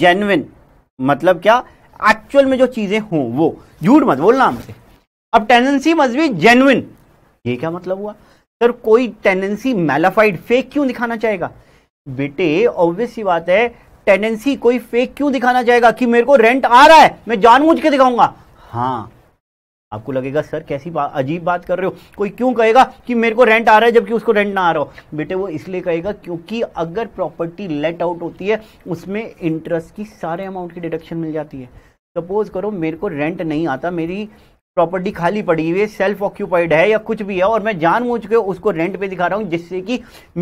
जेनुन मतलब क्या एक्चुअल में जो चीजें हों वो झूठ मत बोलना हमसे अब टेंडेंसी मज भी जेनुन ये क्या मतलब हुआ सर कोई टेंडेंसी मेलाफाइड फेक क्यों दिखाना चाहेगा बेटे ऑब्वियस बात है टेंडेंसी कोई फेक क्यों दिखाना चाहेगा कि मेरे को रेंट आ रहा है मैं जानबूझ के दिखाऊंगा हाँ आपको लगेगा सर कैसी बात अजीब बात कर रहे हो कोई क्यों कहेगा कि मेरे को रेंट आ रहा है जबकि उसको रेंट ना आ रहा हो बेटे वो इसलिए कहेगा क्योंकि अगर प्रॉपर्टी लेट आउट होती है उसमें इंटरेस्ट की सारे अमाउंट की डिडक्शन मिल जाती है सपोज करो मेरे को रेंट नहीं आता मेरी प्रॉपर्टी खाली पड़ी हुई है सेल्फ ऑक्यूपाइड है या कुछ भी है और मैं जानबूझ के उसको रेंट पे दिखा रहा हूँ जिससे कि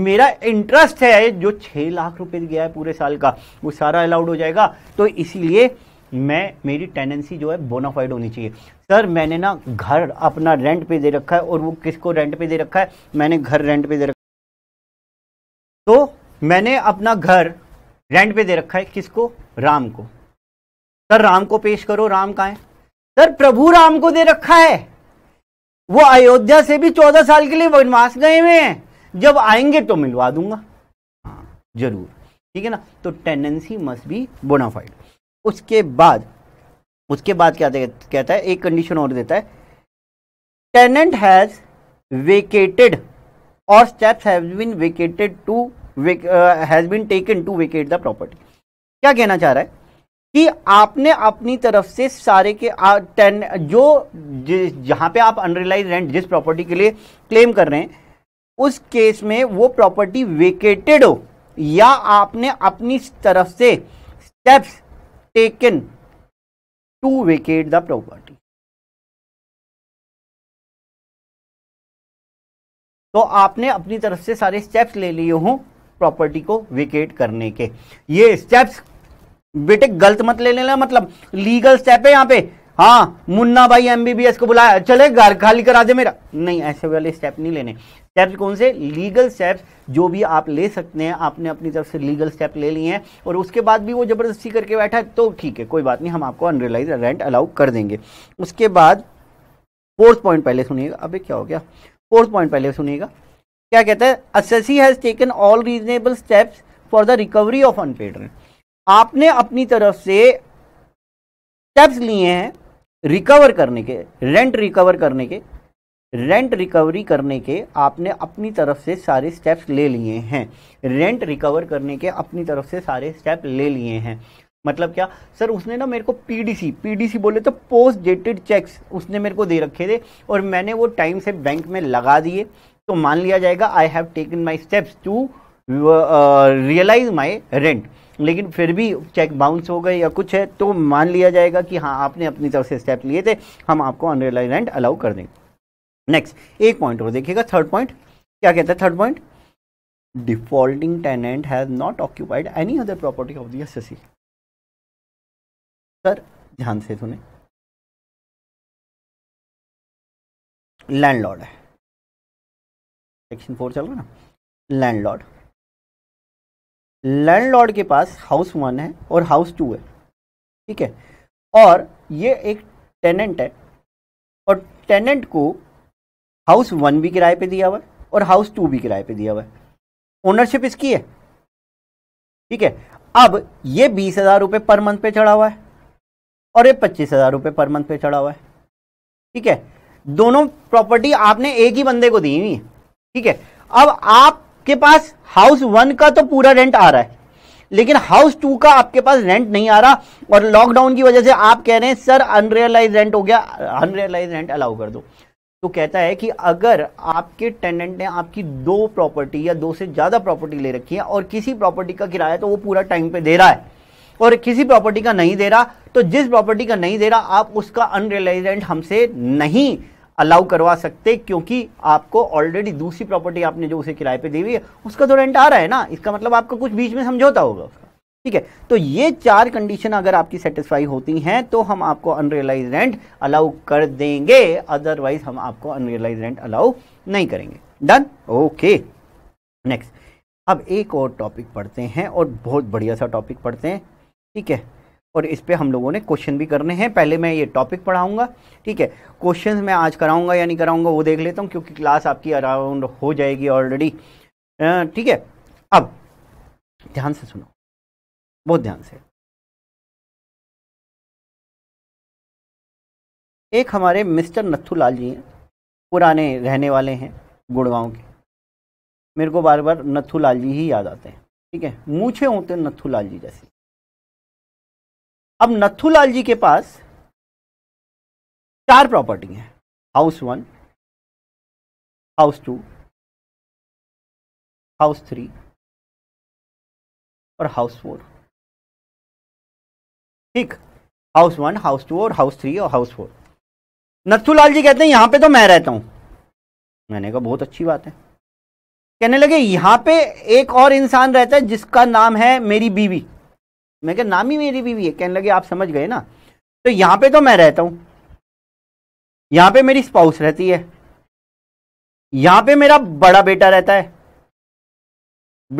मेरा इंटरेस्ट है जो छः लाख रुपए गया है पूरे साल का वो सारा अलाउड हो जाएगा तो इसीलिए मैं मेरी टेंडेंसी जो है बोनाफाइड होनी चाहिए सर मैंने ना घर अपना रेंट पे दे रखा है और वो किसको रेंट पे दे रखा है मैंने घर रेंट पे दे रखा तो मैंने अपना घर रेंट पे दे रखा है किसको राम को सर राम को पेश करो राम कहाँ है सर प्रभु राम को दे रखा है वो अयोध्या से भी चौदह साल के लिए वनवास गए हुए हैं जब आएंगे तो मिलवा दूंगा हाँ जरूर ठीक है ना तो टेंडेंसी मस्ट बी बोनाफाइड उसके बाद उसके बाद क्या कहता है एक कंडीशन और देता है टेनेंट हैज वेकेटेड और steps has been vacated to has been taken to vacate the property क्या कहना चाह रहा है कि आपने अपनी तरफ से सारे के टेन जो जहां पे आप अनरियलाइज रेंट जिस प्रॉपर्टी के लिए क्लेम कर रहे हैं उस केस में वो प्रॉपर्टी वेकेटेड हो या आपने अपनी तरफ से steps taken to vacate the property तो आपने अपनी तरफ से सारे स्टेप्स ले लिए हो प्रॉपर्टी को वेकेट करने के ये स्टेप्स बेटे गलत मत ले लेना मतलब लीगल स्टेप है यहाँ पे हाँ मुन्ना भाई एमबीबीएस को बुलाया चले घर खाली करा दे मेरा नहीं ऐसे वाले स्टेप नहीं लेने स्टेप कौन से लीगल स्टेप जो भी आप ले सकते हैं आपने अपनी तरफ से लीगल स्टेप ले लिए हैं और उसके बाद भी वो ज़बरदस्ती करके बैठा है तो ठीक है कोई बात नहीं हम आपको अनरियलाइज रेंट अलाउ कर देंगे उसके बाद फोर्थ पॉइंट पहले सुनिएगा अभी क्या हो गया फोर्थ पॉइंट पहले सुनिएगा क्या कहता है assessee has taken all reasonable steps for the recovery of unpaid rent आपने अपनी तरफ से स्टेप्स लिए हैं रिकवर करने के रेंट रिकवर करने के रेंट रिकवरी करने के आपने अपनी तरफ से सारे स्टेप्स ले लिए हैं रेंट रिकवर करने के अपनी तरफ से सारे स्टेप ले लिए हैं मतलब क्या सर उसने ना मेरे को पीडीसी पीडीसी बोले तो पोस्ट डेटेड चेक्स उसने मेरे को दे रखे थे और मैंने वो टाइम से बैंक में लगा दिए तो मान लिया जाएगा I have taken my steps to realise my rent लेकिन फिर भी चेक बाउंस हो गए या कुछ है तो मान लिया जाएगा कि हाँ आपने अपनी तरफ से स्टेप लिए थे हम आपको अनरियलाइज रेंट अलाउ कर देंगे नेक्स्ट एक पॉइंट और देखिएगा थर्ड पॉइंट क्या कहता है third point defaulting tenant has not occupied any other property of the assessee ध्यान से सुने लैंडलॉर्ड है सेक्शन फोर चल रहा ना लैंडलॉर्ड लैंड लॉर्ड के पास हाउस वन है और हाउस टू है ठीक है और ये एक टेनेंट है और टेनेंट को हाउस वन भी किराए पे दिया हुआ है और हाउस टू भी किराए पे दिया हुआ है ओनरशिप इसकी है ठीक है अब ये बीस हज़ार रुपये पर मंथ पे चढ़ा हुआ है और ये पच्चीस हज़ार रुपये पर मंथ पे चढ़ा हुआ है ठीक है दोनों प्रॉपर्टी आपने एक ही बंदे को दी हुई है ठीक है अब आप आपके पास हाउस वन का तो पूरा रेंट आ रहा है लेकिन हाउस टू का आपके पास रेंट नहीं आ रहा और लॉकडाउन की वजह से आप कह रहे हैं सर अनरियलाइज रेंट हो गया अनरियलाइज रेंट अलाउ कर दो तो कहता है कि अगर आपके टेनेंट ने आपकी दो प्रॉपर्टी या दो से ज़्यादा प्रॉपर्टी ले रखी है और किसी प्रॉपर्टी का किराया तो वो पूरा टाइम पे दे रहा है और किसी प्रॉपर्टी का नहीं दे रहा तो जिस प्रॉपर्टी का नहीं दे रहा आप उसका अनरियलाइज रेंट हमसे नहीं अलाउ करवा सकते क्योंकि आपको ऑलरेडी दूसरी प्रॉपर्टी आपने जो उसे किराए पे दी हुई है उसका तो रेंट आ रहा है ना इसका मतलब आपका कुछ बीच में समझौता होगा उसका ठीक है तो ये चार कंडीशन अगर आपकी सेटिस्फाई होती हैं तो हम आपको अनरियलाइज रेंट अलाउ कर देंगे अदरवाइज हम आपको अनरियलाइज रेंट अलाउ नहीं करेंगे डन ओके नेक्स्ट अब एक और टॉपिक पढ़ते हैं और बहुत बढ़िया सा टॉपिक पढ़ते हैं ठीक है और इस पर हम लोगों ने क्वेश्चन भी करने हैं पहले मैं ये टॉपिक पढ़ाऊँगा ठीक है क्वेश्चन मैं आज कराऊँगा या नहीं कराऊँगा वो देख लेता हूँ क्योंकि क्लास आपकी अराउंड हो जाएगी ऑलरेडी ठीक है अब ध्यान से सुनो बहुत ध्यान से एक हमारे मिस्टर लाल जी हैं पुराने रहने वाले हैं गुड़गांव के मेरे को बार बार लाल जी ही याद आते हैं ठीक है मूछे होते हैं नथुलाल जी जैसे अब नथुलाल जी के पास चार प्रॉपर्टी हैं house one house two house three और हाउस फोर ठीक हाउस वन हाउस टू और हाउस थ्री और हाउस फोर नथुलाल जी कहते हैं यहां पे तो मैं रहता हूं मैंने कहा बहुत अच्छी बात है कहने लगे यहां पे एक और इंसान रहता है जिसका नाम है मेरी बीवी मैं क्या नाम ही मेरी बीवी है कहने लगे आप समझ गए ना तो यहाँ पे तो मैं रहता हूं यहां पे मेरी स्पाउस रहती है यहां पे मेरा बड़ा बेटा रहता है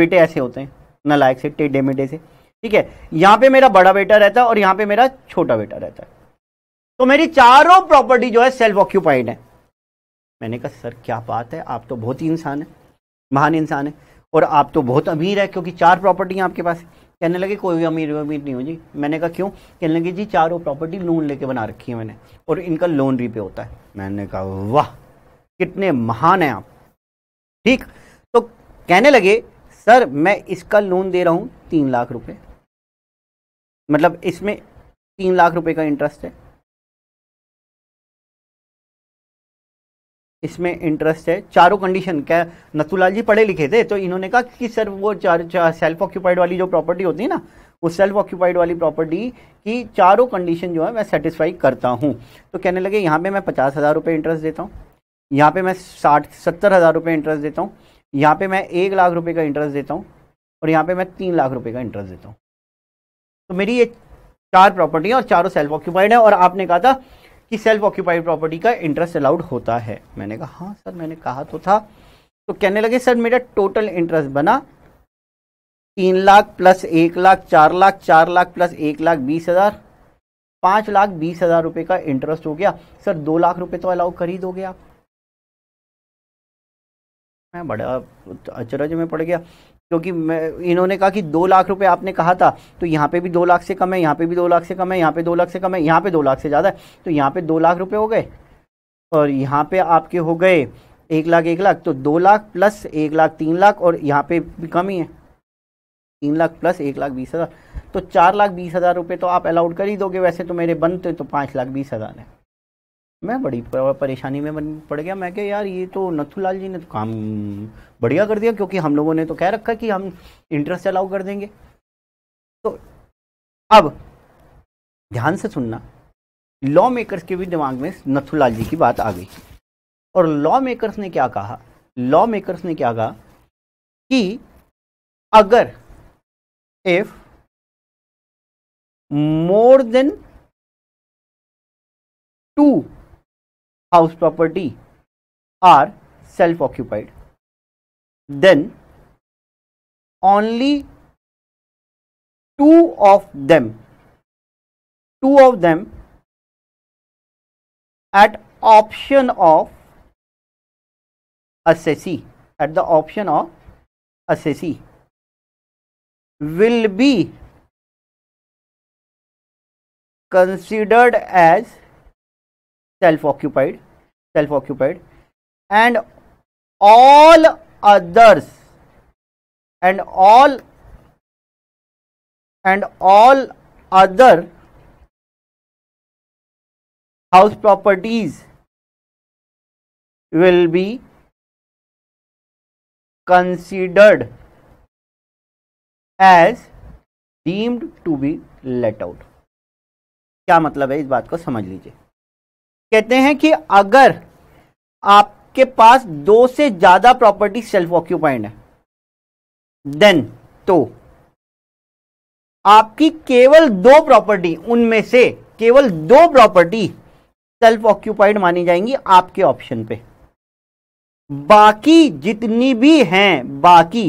बेटे ऐसे होते हैं नलायक से टेढ़े मेढे से ठीक है यहां पे मेरा बड़ा बेटा रहता है और यहां पे मेरा छोटा बेटा रहता है तो मेरी चारों प्रॉपर्टी जो है सेल्फ ऑक्यूपाइड है मैंने कहा सर क्या बात है आप तो बहुत ही इंसान है महान इंसान है और आप तो बहुत अमीर है क्योंकि चार प्रॉपर्टी आपके पास है कहने लगे कोई भी अमीर अमीर नहीं हो जी मैंने कहा क्यों कहने लगे जी चारों प्रॉपर्टी लोन लेके बना रखी है मैंने और इनका लोन रीपे होता है मैंने कहा वाह कितने महान हैं आप ठीक तो कहने लगे सर मैं इसका लोन दे रहा हूँ तीन लाख रुपए मतलब इसमें तीन लाख रुपए का इंटरेस्ट है इसमें इंटरेस्ट है चारों कंडीशन क्या नथुलाल जी पढ़े लिखे थे तो इन्होंने कहा कि सर वो चार, चार सेल्फ ऑक्यूपाइड वाली जो प्रॉपर्टी होती है ना वो सेल्फ ऑक्यूपाइड वाली प्रॉपर्टी की चारों कंडीशन जो है मैं सेटिस्फाई करता हूँ तो कहने लगे यहाँ पे मैं पचास हज़ार रुपये इंटरेस्ट देता हूँ यहाँ पे मैं साठ सत्तर हज़ार रुपये इंटरेस्ट देता हूँ यहाँ पे मैं एक लाख रुपये का इंटरेस्ट देता हूँ और यहाँ पे मैं तीन लाख रुपये का इंटरेस्ट देता हूँ तो मेरी ये चार प्रॉपर्टी है और चारों सेल्फ ऑक्यूपाइड है और आपने कहा था कि सेल्फ ऑक्यूपाइड प्रॉपर्टी का इंटरेस्ट अलाउड होता है मैंने कहा हाँ सर मैंने कहा तो था तो कहने लगे सर मेरा टोटल इंटरेस्ट बना तीन लाख प्लस एक लाख चार लाख चार लाख प्लस एक लाख बीस हज़ार पांच लाख बीस हज़ार रुपये का इंटरेस्ट हो गया सर दो लाख रुपये तो अलाउ कर ही दोगे आप मैं बड़ा अचरज में पड़ गया क्योंकि इन्होंने कहा कि दो लाख रुपए आपने कहा था तो यहाँ पे भी दो लाख से कम है यहाँ पे भी दो लाख से कम है यहाँ पे दो लाख से कम है यहाँ पे दो लाख से ज़्यादा है तो यहाँ पे दो लाख रुपए हो गए और यहाँ पे आपके हो गए एक लाख एक लाख तो दो लाख प्लस एक लाख तीन लाख और यहाँ पे भी कम ही है तीन लाख प्लस एक लाख बीस हज़ार तो चार लाख बीस हज़ार रुपये तो आप अलाउड कर ही दोगे वैसे तो मेरे बनते तो पाँच लाख बीस हज़ार है मैं बड़ी परेशानी में पड़ गया मैं क्या यार ये तो नथुलाल जी ने तो काम बढ़िया कर दिया क्योंकि हम लोगों ने तो कह रखा कि हम इंटरेस्ट अलाउ कर देंगे तो अब ध्यान से सुनना लॉ मेकर्स के भी दिमाग में नथुलाल जी की बात आ गई और लॉ मेकर्स ने क्या कहा लॉ मेकर्स ने क्या कहा कि अगर if more than two house property are self occupied then only two of them two of them at option of assessee at the option of assessee will be considered as self occupied self occupied and all others and all and all other house properties will be considered as deemed to be let out क्या मतलब है इस बात को समझ लीजिए कहते हैं कि अगर आपके पास दो से ज्यादा प्रॉपर्टी सेल्फ ऑक्यूपाइड है देन तो आपकी केवल दो प्रॉपर्टी उनमें से केवल दो प्रॉपर्टी सेल्फ ऑक्यूपाइड मानी जाएंगी आपके ऑप्शन पे बाकी जितनी भी हैं बाकी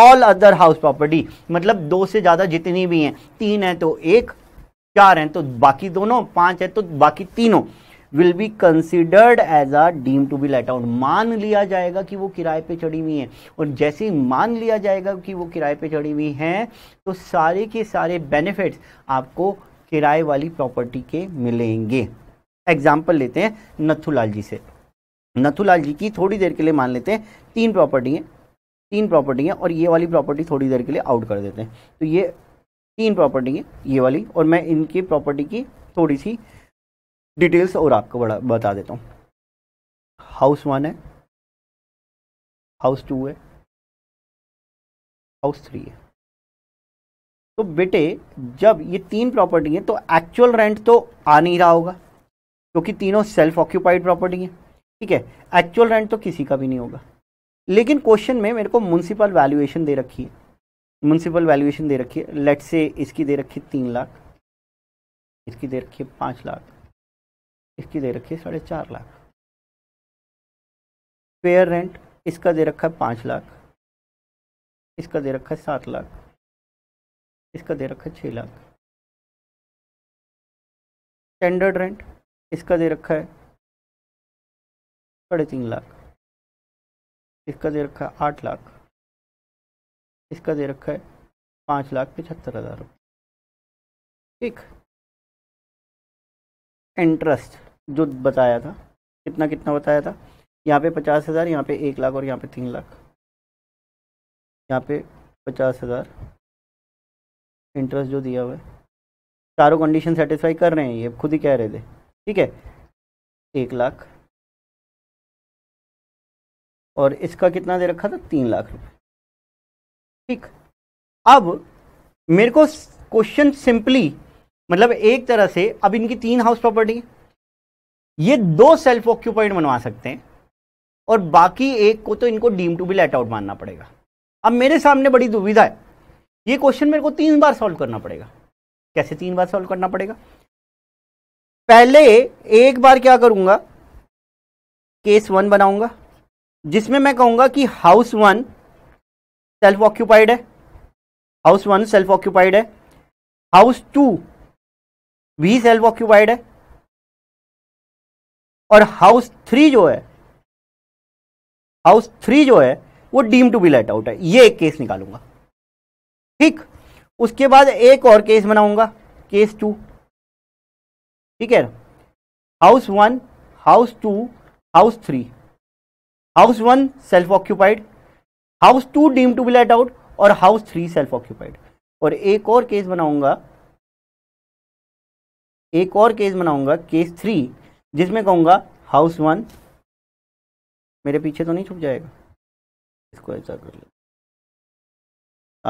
ऑल अदर हाउस प्रॉपर्टी मतलब दो से ज्यादा जितनी भी हैं तीन है तो एक चार है तो बाकी दोनों पांच है तो बाकी तीनों will be considered as a deem to be let out मान लिया जाएगा कि वो किराए पे चढ़ी हुई है और जैसे ही मान लिया जाएगा कि वो किराए पे चढ़ी हुई है तो सारे के सारे बेनिफिट्स आपको किराए वाली प्रॉपर्टी के मिलेंगे एग्जाम्पल लेते हैं नथुलाल जी से नथुलाल जी की थोड़ी देर के लिए मान लेते हैं तीन प्रॉपर्टी हैं तीन प्रॉपर्टी हैं और ये वाली प्रॉपर्टी थोड़ी देर के लिए आउट कर देते हैं तो ये तीन प्रॉपर्टी है ये वाली और मैं इनकी प्रॉपर्टी की थोड़ी सी डिटेल्स और आपको बड़ा बता देता हूँ हाउस वन है हाउस टू है हाउस थ्री है तो बेटे जब ये तीन प्रॉपर्टी हैं तो एक्चुअल रेंट तो आ नहीं रहा होगा क्योंकि तो तीनों सेल्फ ऑक्यूपाइड प्रॉपर्टी हैं ठीक है एक्चुअल रेंट तो किसी का भी नहीं होगा लेकिन क्वेश्चन में मेरे को म्यूनसिपल वैल्यूएशन दे रखी है म्यूनसिपल वैल्यूएशन दे रखी है लेट से इसकी दे रखी है तीन लाख इसकी दे रखी है पाँच लाख इसकी दे रखी है साढ़े चार लाख पेयर रेंट इसका दे रखा है पाँच लाख इसका दे रखा है सात लाख इसका दे रखा है छः लाख स्टैंडर्ड रेंट इसका दे रखा है साढ़े तीन लाख इसका दे रखा है आठ लाख इसका दे रखा है पाँच लाख पचहत्तर हज़ार रुपये ठीक इंटरेस्ट जो बताया था कितना कितना बताया था यहाँ पे पचास हज़ार यहाँ पे एक लाख और यहाँ पे तीन लाख यहाँ पे पचास हज़ार इंटरेस्ट जो दिया हुआ है चारों कंडीशन सेटिस्फाई कर रहे हैं ये खुद ही कह रहे थे ठीक है एक लाख और इसका कितना दे रखा था तीन लाख रुपये ठीक अब मेरे को क्वेश्चन सिंपली मतलब एक तरह से अब इनकी तीन हाउस प्रॉपर्टी ये दो सेल्फ ऑक्यूपाइड बनवा सकते हैं और बाकी एक को तो इनको deem to be let out मानना पड़ेगा अब मेरे सामने बड़ी दुविधा है ये क्वेश्चन मेरे को तीन बार सॉल्व करना पड़ेगा कैसे तीन बार सॉल्व करना पड़ेगा पहले एक बार क्या करूंगा केस वन बनाऊंगा जिसमें मैं कहूंगा कि हाउस वन सेल्फ ऑक्यूपाइड है हाउस वन सेल्फ ऑक्यूपाइड है house two we self occupied है और हाउस थ्री जो है हाउस थ्री जो है वो deem to be let out है ये एक केस निकालूंगा ठीक उसके बाद एक और केस बनाऊंगा केस टू ठीक है house one house two house three house one self occupied house two deem to be let out और हाउस थ्री सेल्फ ऑक्यूपाइड और एक और केस बनाऊंगा एक और केस बनाऊंगा केस थ्री जिसमें कहूंगा हाउस वन मेरे पीछे तो नहीं छुप जाएगा इसको ऐसा कर लो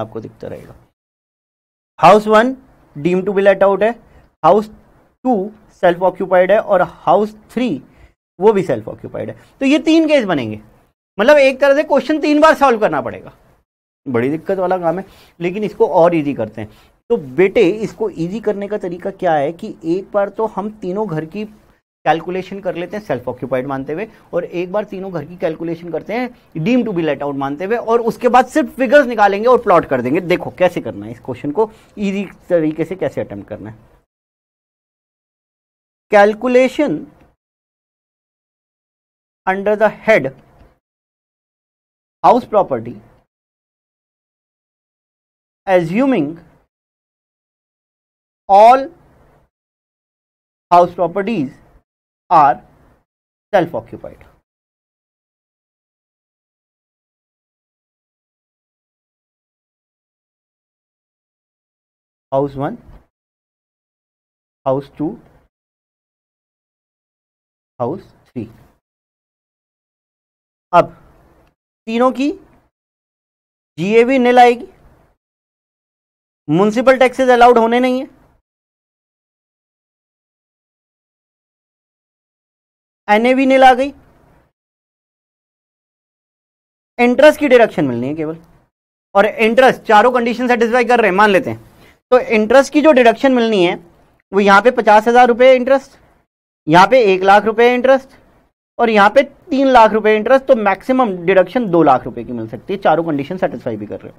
आपको दिखता रहेगा house one deem to be let out है हाउस टू सेल्फ ऑक्यूपाइड है और हाउस थ्री वो भी सेल्फ ऑक्यूपाइड है तो ये तीन केस बनेंगे मतलब एक तरह से क्वेश्चन तीन बार सॉल्व करना पड़ेगा बड़ी दिक्कत वाला काम है लेकिन इसको और इजी करते हैं तो बेटे इसको इजी करने का तरीका क्या है कि एक बार तो हम तीनों घर की कैलकुलेशन कर लेते हैं सेल्फ ऑक्यूपाइड मानते हुए और एक बार तीनों घर की कैलकुलेशन करते हैं deem to be let out मानते हुए और उसके बाद सिर्फ फिगर्स निकालेंगे और प्लॉट कर देंगे देखो कैसे करना है इस क्वेश्चन को इजी तरीके से कैसे अटेम्प्ट करना है calculation under the head house property assuming all house properties are self occupied house one house two house three अब तीनों की जीएवी नहीं लाएगी म्यूनसिपल टैक्सेस अलाउड होने नहीं है एन एवीनिल आ गई इंटरेस्ट की डायरेक्शन मिलनी है केवल और इंटरेस्ट चारों कंडीशन सेटिस्फाई कर रहे हैं मान लेते हैं तो इंटरेस्ट की जो डिडक्शन मिलनी है वो यहाँ पे पचास हज़ार रुपये इंटरेस्ट यहाँ पे एक लाख रुपये इंटरेस्ट और यहाँ पे तीन लाख रुपए इंटरेस्ट तो मैक्सिमम डिडक्शन दो लाख रुपए की मिल सकती है चारों कंडीशन सेटिस्फाई भी कर रहे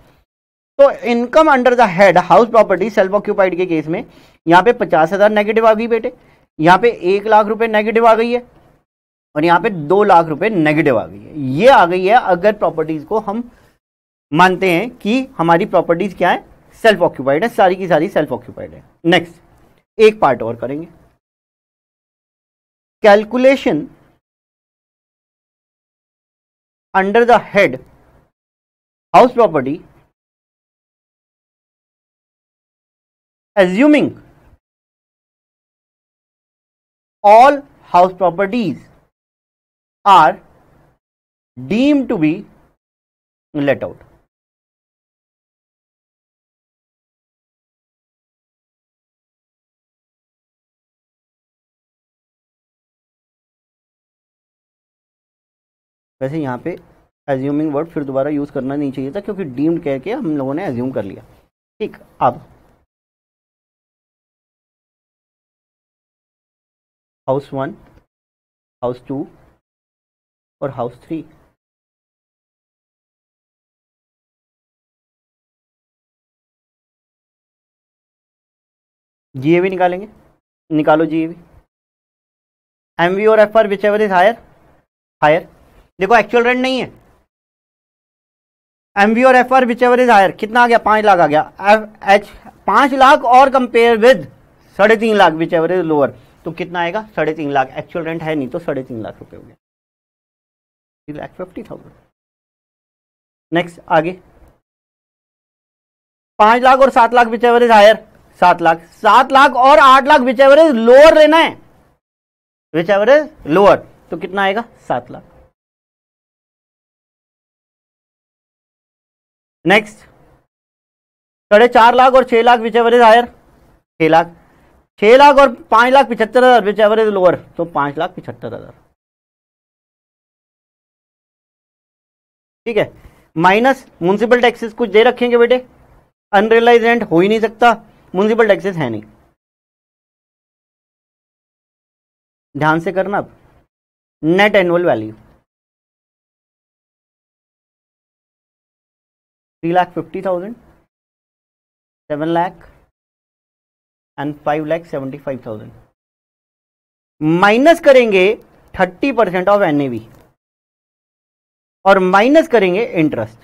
तो income under the head house property self occupied के केस में यहाँ पे पचास हज़ार नेगेटिव आ गई बेटे यहाँ पे एक लाख रुपए नेगेटिव आ गई है और यहाँ पे दो लाख रुपए नेगेटिव आ गई है ये आ गई है अगर प्रॉपर्टीज को हम मानते हैं कि हमारी प्रॉपर्टीज क्या है सेल्फ ऑक्यूपाइड है सारी की सारी सेल्फ ऑक्यूपाइड है नेक्स्ट एक पार्ट और करेंगे calculation under the head house property assuming all house properties are deemed to be let out. वैसे यहां पे एज्यूमिंग वर्ड फिर दोबारा यूज़ करना नहीं चाहिए था क्योंकि डीम्ड कह के हम लोगों ने एज्यूम कर लिया ठीक अब हाउस वन हाउस टू और हाउस थ्री जी भी निकालेंगे निकालो जी भी एम वी और F R whichever is higher higher देखो एक्चुअल रेंट नहीं है एम वी और F R whichever is higher कितना आ गया पांच लाख आ गया एफ एच पांच लाख और कंपेयर विद साढ़े तीन lakh whichever is lower तो कितना आएगा साढ़े तीन लाख एक्चुअल रेंट है नहीं तो साढ़े तीन लाख रुपए हो गया three lakh fifty thousand next आगे पांच लाख और सात लाख विच एवरेज हायर सात लाख सात लाख और आठ लाख विच एवरेज लोअर लेना है विच एवरेज लोअर तो कितना आएगा सात लाख नेक्स्ट साढ़े चार लाख और छह लाख विच एवरेज हायर छह लाख छह लाख और पांच लाख पिछहत्तर हजार विच एवरेज लोअर तो पांच लाख पिछहत्तर हजार ठीक है माइनस म्यूनसिपल टैक्सेस कुछ दे रखेंगे बेटे अनरियलाइज रेंट हो ही नहीं सकता म्यूनसिपल टैक्सेस है नहीं ध्यान से करना अब net annual value three lakh fifty thousand seven lakh and five lakh seventy five thousand minus करेंगे थर्टी परसेंट ऑफ एन और माइनस करेंगे interest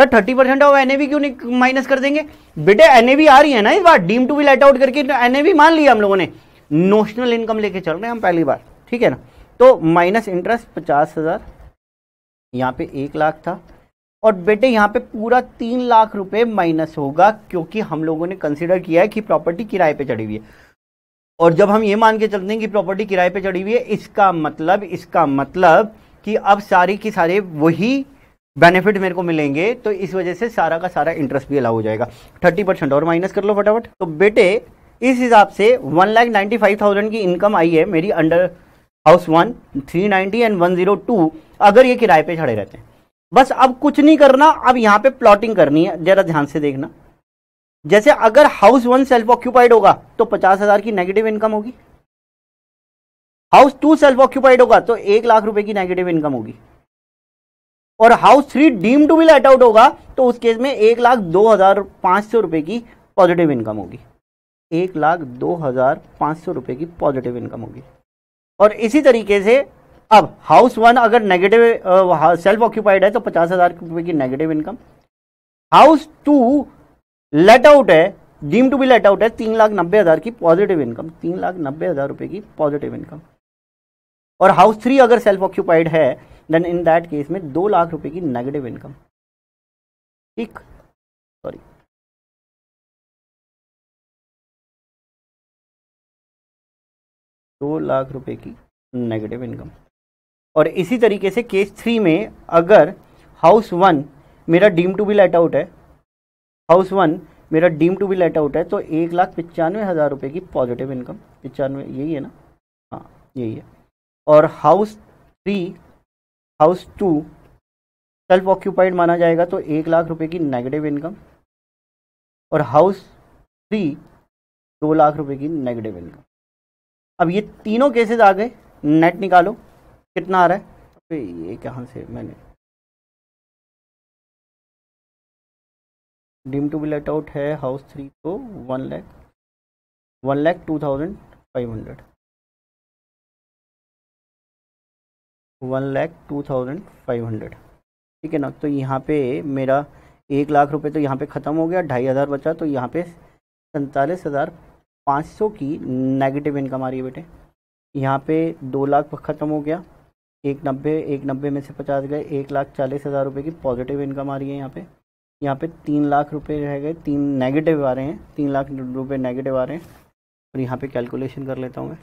sir thirty percent of NAV क्यों नहीं माइनस कर देंगे बेटे एनएवी आ रही है ना इस बार deem to be let out करके एनएवी तो मान लिया हम लोगों ने नोशनल इनकम लेके चल रहे हैं हम पहली बार ठीक है ना तो माइनस इंटरेस्ट पचास हजार यहां पे एक लाख था और बेटे यहाँ पे पूरा तीन लाख रुपए माइनस होगा क्योंकि हम लोगों ने कंसिडर किया है कि प्रॉपर्टी किराए पे चढ़ी हुई है और जब हम ये मान के चलते हैं कि प्रॉपर्टी किराए पे चढ़ी हुई है इसका मतलब इसका मतलब कि अब सारी की सारे वही बेनिफिट मेरे को मिलेंगे तो इस वजह से सारा का सारा इंटरेस्ट भी अलाउ हो जाएगा थर्टी परसेंट और माइनस कर लो फटाफट तो बेटे इस हिसाब से one lakh ninety five thousand की इनकम आई है मेरी under house one three ninety and one zero two अगर ये किराए पे खड़े रहते हैं बस अब कुछ नहीं करना अब यहाँ पे प्लॉटिंग करनी है जरा ध्यान से देखना जैसे अगर हाउस वन सेल्फ ऑक्यूपाइड होगा तो पचास हजार की नेगेटिव इनकम होगी हाउस टू सेल्फ ऑक्यूपाइड होगा तो एक लाख रुपए की नेगेटिव इनकम होगी और house three deem to be let out होगा तो उस केस में एक लाख दो हजार पांच सौ रुपए की पॉजिटिव इनकम होगी एक लाख दो हजार पांच सौ रुपए की पॉजिटिव इनकम होगी और इसी तरीके से अब हाउस वन अगर नेगेटिव सेल्फ ऑक्यूपाइड है तो पचास हजार रुपए की negative income house two let out है deem to be let out है तीन लाख नब्बे हज़ार की पॉजिटिव इनकम तीन लाख नब्बे हज़ार रुपए की पॉजिटिव इनकम और हाउस थ्री अगर सेल्फ ऑक्यूपाइड है देन इन दैट केस में दो लाख रुपए की नेगेटिव इनकम ठीक सॉरी दो लाख रुपए की नेगेटिव इनकम और इसी तरीके से केस थ्री में अगर हाउस वन मेरा deem to be let out है हाउस वन मेरा deem to be let out है तो एक लाख पचानवे हज़ार रुपये की पॉजिटिव इनकम पचानवे यही है ना हाँ यही है और house three house two self occupied माना जाएगा तो एक लाख रुपए की नेगेटिव इनकम और हाउस थ्री दो लाख रुपए की नेगेटिव इनकम अब ये तीनों केसेस आ गए नेट निकालो कितना आ रहा है तो ये कहाँ से मैंने deem to be let out है हाउस थ्री तो one lakh one lakh two thousand five hundred one lakh two thousand five hundred ठीक है ना तो यहाँ पे मेरा एक लाख रुपए तो यहाँ पे ख़त्म हो गया ढाई हज़ार बचा तो यहाँ पे सैंतालीस हज़ार पाँच सौ की नेगेटिव इनकम आ रही है बेटे यहाँ पे दो लाख ख़त्म हो गया एक नब्बे एक नब्बे में से पचास गए एक लाख चालीस हज़ार रुपये की पॉजिटिव इनकम आ रही है यहाँ पर यहाँ पे तीन लाख रुपए रह गए तीन नेगेटिव आ रहे हैं तीन लाख रुपए नेगेटिव आ रहे हैं और यहाँ पे कैलकुलेशन कर लेता हूँ मैं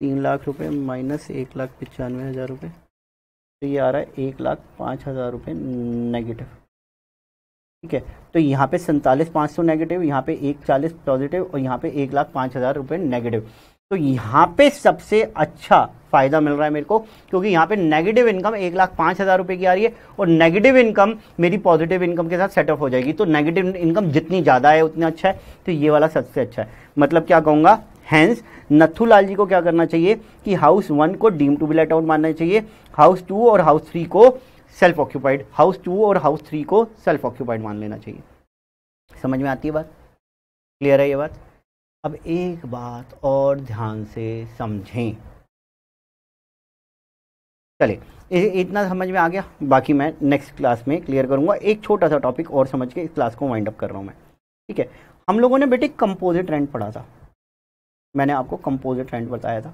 तीन लाख रुपए माइनस एक लाख पचानवे हज़ार रुपये तो ये आ रहा है एक लाख पाँच हज़ार रुपये नेगेटिव ठीक है तो यहाँ पे सैंतालीस पाँच सौ नेगेटिव यहाँ पे एक चालीस पॉजिटिव और यहाँ पे एक लाख पाँच हज़ार रुपये नेगेटिव तो यहाँ पे सबसे अच्छा फ़ायदा मिल रहा है मेरे को क्योंकि यहाँ पे नेगेटिव इनकम एक लाख पांच हज़ार रुपये की आ रही है और नेगेटिव इनकम मेरी पॉजिटिव इनकम के साथ सेटअप हो जाएगी तो नेगेटिव इनकम जितनी ज़्यादा है उतना अच्छा है तो ये वाला सबसे अच्छा है मतलब क्या कहूंगा हैंस नथु लाल जी को क्या करना चाहिए कि हाउस वन को deem to be let out मानना चाहिए हाउस टू और हाउस थ्री को सेल्फ ऑक्यूपाइड हाउस टू और हाउस थ्री को सेल्फ ऑक्यूपाइड मान लेना चाहिए समझ में आती है बात क्लियर है ये बात अब एक बात और ध्यान से समझें चलिए इतना समझ में आ गया बाकी मैं नेक्स्ट क्लास में क्लियर करूंगा एक छोटा सा टॉपिक और समझ के इस क्लास को वाइंड अप कर रहा हूँ मैं ठीक है हम लोगों ने बेटे कंपोजिट रेंट पढ़ा था मैंने आपको कंपोजिट रेंट बताया था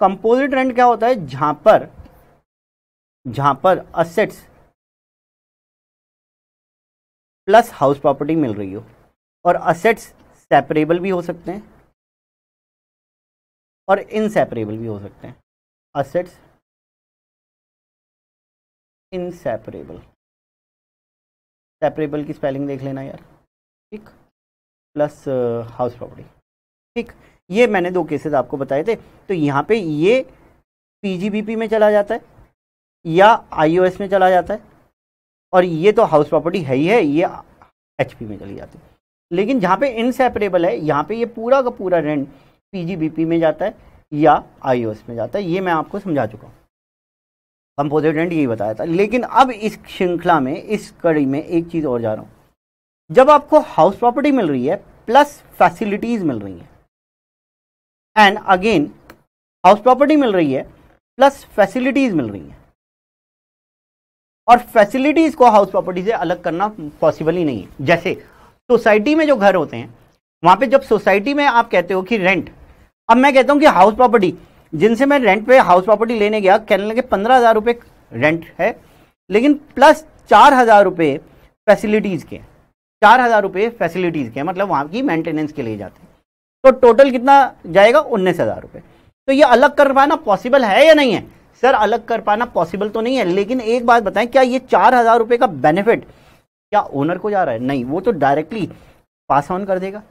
कंपोजिट रेंट क्या होता है जहां पर जहां पर असेट्स प्लस हाउस प्रॉपर्टी मिल रही हो और असेट्स सेपरेबल भी हो सकते हैं और इनसेपरेबल भी हो सकते हैं असेट्स इनसेपरेबल सेपरेबल की स्पेलिंग देख लेना यार ठीक प्लस हाउस प्रॉपर्टी ठीक ये मैंने दो केसेस आपको बताए थे तो यहाँ पे ये पीजीबीपी में चला जाता है या आईओएस में चला जाता है और ये तो हाउस प्रॉपर्टी है ही है ये एचपी में चली जाती है लेकिन जहाँ पे इनसेपरेबल है यहाँ पे ये पूरा का पूरा रेंट पीजीबीपी में जाता है या आईओएस में जाता है ये मैं आपको समझा चुका हूँ कंपोजिटेंट यही बताया था लेकिन अब इस श्रृंखला में इस कड़ी में एक चीज़ और जा रहा हूं जब आपको हाउस प्रॉपर्टी मिल रही है प्लस फैसिलिटीज़ मिल रही है एंड अगेन हाउस प्रॉपर्टी मिल रही है प्लस फैसिलिटीज़ मिल रही है और फैसिलिटीज़ को हाउस प्रॉपर्टी से अलग करना पॉसिबल ही नहीं है जैसे सोसाइटी में जो घर होते हैं वहां पे जब सोसाइटी में आप कहते हो कि रेंट अब मैं कहता हूं कि हाउस प्रॉपर्टी जिनसे मैं रेंट पे हाउस प्रॉपर्टी लेने गया कहने लगे पंद्रह हज़ार रुपए रेंट है लेकिन प्लस चार हज़ार रुपये फैसिलिटीज़ के चार हज़ार रुपए फैसिलिटीज़ के मतलब वहां की मेंटेनेंस के लिए जाते हैं तो टोटल कितना जाएगा उन्नीस हज़ार रुपए तो ये अलग कर पाना पॉसिबल है या नहीं है सर अलग कर पाना पॉसिबल तो नहीं है लेकिन एक बात बताएं क्या ये चार हज़ार रुपये का बेनिफिट क्या ओनर को जा रहा है नहीं वो तो डायरेक्टली पास ऑन कर देगा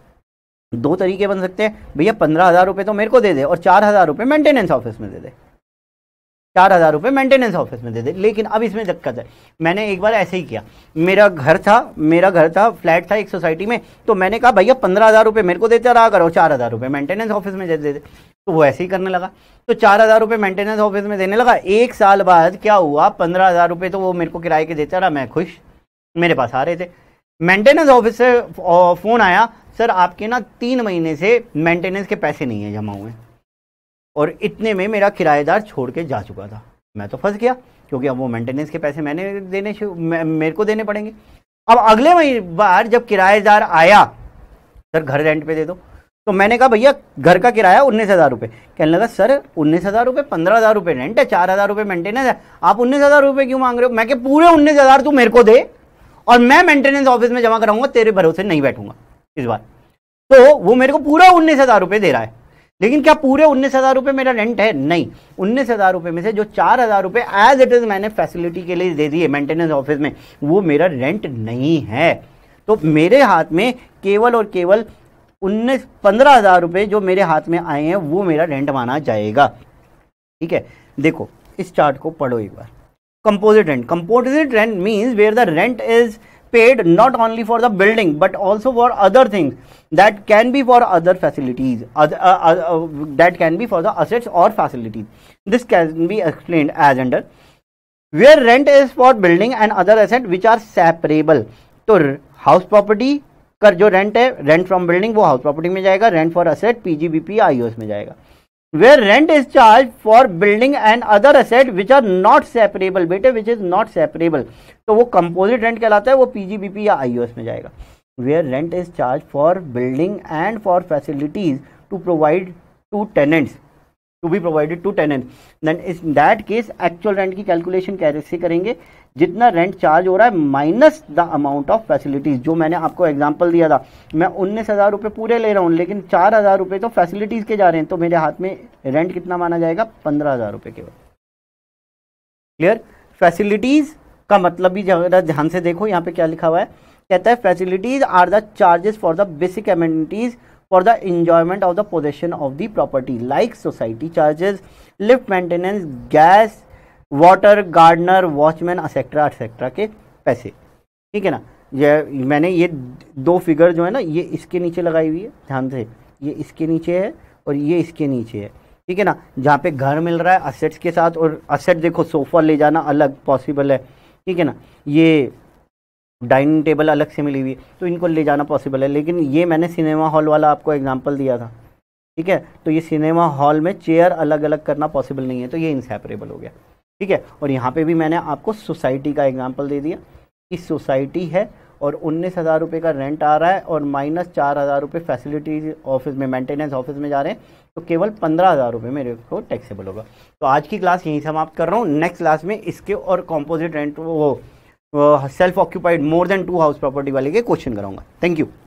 दो तरीके बन सकते हैं भैया पंद्रह हज़ार रुपये तो मेरे को दे दे और चार हज़ार रुपये मेंटेनेंस ऑफिस में दे दे चार हज़ार रुपये मेंटेनेंस ऑफिस में दे दे लेकिन अब इसमें दिक्कत है मैंने एक बार ऐसे ही किया मेरा घर था मेरा घर था फ्लैट था एक सोसाइटी में तो मैंने कहा भैया पंद्रह हज़ार रुपये मेरे को देते रहा करो चार हज़ार रुपये मेंटेनेंस ऑफिस में दे दे तो वो ऐसे ही करने लगा तो चार हज़ार रुपये मेंटेनेंस ऑफिस में देने लगा एक साल बाद क्या हुआ पंद्रह हज़ार रुपये तो वो मेरे को किराए के देता रहा मैं खुश मेरे पास आ रहे थे मेंटेनेंस ऑफिस से फ़ोन आया सर आपके ना तीन महीने से मेंटेनेंस के पैसे नहीं है जमा हुए और इतने में मेरा किराएदार छोड़ के जा चुका था मैं तो फंस गया क्योंकि अब वो मेंटेनेंस के पैसे मैंने देने मे, मेरे को देने पड़ेंगे अब अगले बार जब किराएदार आया सर घर रेंट पे दे दो तो मैंने कहा भैया घर का किराया उन्नीस हज़ार रुपये कहने लगा सर उन्नीस हज़ार रुपये पंद्रह हज़ार रुपये रेंट है चार हज़ार रुपये मेंटेनेंस है आप उन्नीस हज़ार रुपये क्यों मांग रहे हो मैं कि पूरे उन्नीस हज़ार तू मेरे को दे और मैं मेंटेनेंस ऑफिस में जमा कराऊंगा तेरे भरोसे नहीं बैठूंगा इस बार तो वो मेरे को पूरा उन्नीस हजार रुपए दे रहा है लेकिन क्या पूरे उन्नीस हजार रुपए मेरा रेंट है नहीं उन्नीस हजार रुपए में से जो चार हजार रुपए एज इट इज मैंने फैसिलिटी के लिए दे दिए मेंटेनेंस ऑफिस में वो मेरा रेंट नहीं है तो मेरे हाथ में केवल और केवल उन्नीस पंद्रह हजार रुपए जो मेरे हाथ में आए हैं वो मेरा रेंट माना जाएगा ठीक है देखो इस चार्ट को पढ़ो एक बार composite rent composite rent means where the rent is paid not only for the building but also for other things that can be for other facilities other, uh, uh, that can be for the assets or facilities this can be explained as under where rent is for building and other asset which are separable तो house property कर जो rent है rent from building वो house property में जाएगा rent for asset PGBP IOS में जाएगा where rent is charge for building and other asset which are not separable बेटे विच इज नॉट सेपरेबल तो वो कंपोजिट रेंट कहलाता है वो पीजीबीपी या आईओएस में जाएगा where rent is charge for building and for facilities to provide to tenants to be provided to tenant then in that case actual rent की calculation कैसे करेंगे जितना रेंट चार्ज हो रहा है minus the amount of facilities जो मैंने आपको एग्जाम्पल दिया था मैं उन्नीस हज़ार रुपये पूरे ले रहा हूँ लेकिन चार हज़ार रुपये तो फैसिलिटीज़ के जा रहे हैं तो मेरे हाथ में रेंट कितना माना जाएगा पंद्रह हज़ार रुपये केवल क्लियर फैसिलिटीज़ का मतलब भी ज़रा ध्यान से देखो यहाँ पे क्या लिखा हुआ है कहता है facilities are the charges for the basic amenities for the enjoyment of the possession of the property like society charges lift maintenance gas water gardener watchman etcetera etcetera के पैसे ठीक है ना ये मैंने ये दो फिगर जो है ना ये इसके नीचे लगाई हुई है ध्यान से ये इसके नीचे है और ये इसके नीचे है ठीक है ना जहाँ पे घर मिल रहा है असेट्स के साथ और असेट देखो सोफ़ा ले जाना अलग पॉसिबल है ठीक है ना ये डाइनिंग टेबल अलग से मिली हुई है तो इनको ले जाना पॉसिबल है लेकिन ये मैंने सिनेमा हॉल वाला आपको एग्जाम्पल दिया था ठीक है तो ये सिनेमा हॉल में चेयर अलग अलग करना पॉसिबल नहीं है तो ये इंसेपरेबल हो गया ठीक है और यहाँ पे भी मैंने आपको सोसाइटी का एग्जाम्पल दे दिया कि सोसाइटी है और उन्नीस हज़ार रुपये का रेंट आ रहा है और माइनस चार हज़ार रुपये फैसिलिटीज ऑफिस में मेंटेनेंस ऑफिस में जा रहे हैं तो केवल पंद्रह हज़ार रुपये मेरे को टैक्सेबल होगा तो आज की क्लास यहीं समाप्त कर रहा हूँ नेक्स्ट क्लास में इसके और कॉम्पोजिट रेंट वो self occupied more than two house property वाले के क्वेश्चन कराऊंगा थैंक यू